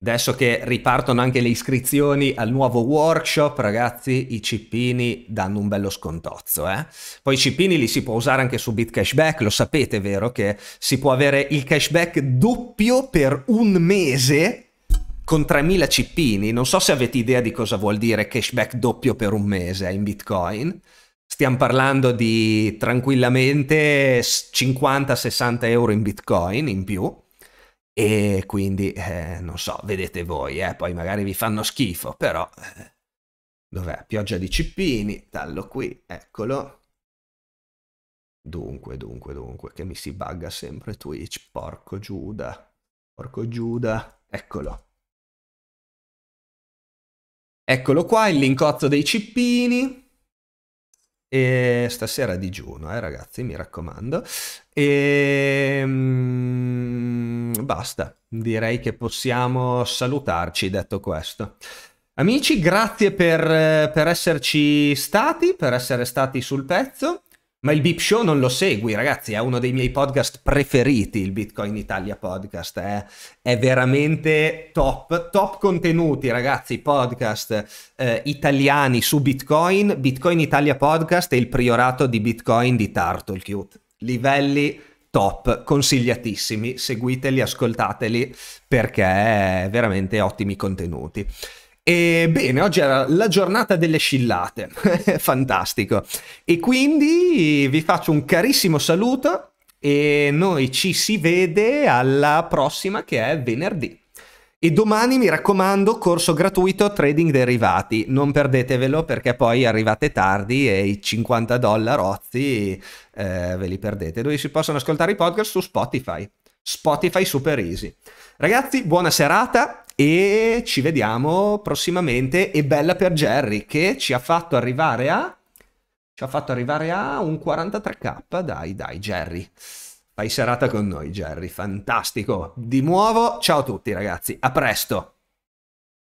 Adesso che ripartono anche le iscrizioni al nuovo workshop, ragazzi, i cipini danno un bello scontozzo. Eh? Poi i cipini li si può usare anche su BitCashback, lo sapete, vero? Che si può avere il cashback doppio per un mese con 3.000 cipini. Non so se avete idea di cosa vuol dire cashback doppio per un mese in Bitcoin. Stiamo parlando di tranquillamente 50-60 euro in Bitcoin in più e quindi, eh, non so, vedete voi, eh, poi magari vi fanno schifo, però... Eh, dov'è? Pioggia di cippini, tallo qui, eccolo. Dunque, dunque, dunque, che mi si bugga sempre Twitch, porco Giuda, porco Giuda, eccolo. Eccolo qua, il lincotto dei cippini. E stasera digiuno, eh ragazzi, mi raccomando. Ehm basta, direi che possiamo salutarci detto questo. Amici, grazie per, eh, per esserci stati, per essere stati sul pezzo. Ma il Bip Show non lo segui, ragazzi, è uno dei miei podcast preferiti, il Bitcoin Italia podcast, eh. è veramente top, top contenuti, ragazzi, podcast eh, italiani su Bitcoin, Bitcoin Italia podcast e il priorato di Bitcoin di Tartle Cute. Livelli top, consigliatissimi, seguiteli, ascoltateli perché veramente ottimi contenuti. Ebbene, oggi era la giornata delle scillate, fantastico. E quindi vi faccio un carissimo saluto e noi ci si vede alla prossima che è venerdì. E domani, mi raccomando, corso gratuito trading derivati. Non perdetevelo perché poi arrivate tardi e i 50 dollarozzi eh, ve li perdete. Dove si possono ascoltare i podcast su Spotify. Spotify Super Easy. Ragazzi, buona serata e ci vediamo prossimamente. E bella per Jerry che ci ha fatto arrivare a... Ci ha fatto arrivare a un 43k. Dai, dai, Jerry. Fai serata con noi, Jerry. Fantastico. Di nuovo, ciao a tutti, ragazzi. A presto.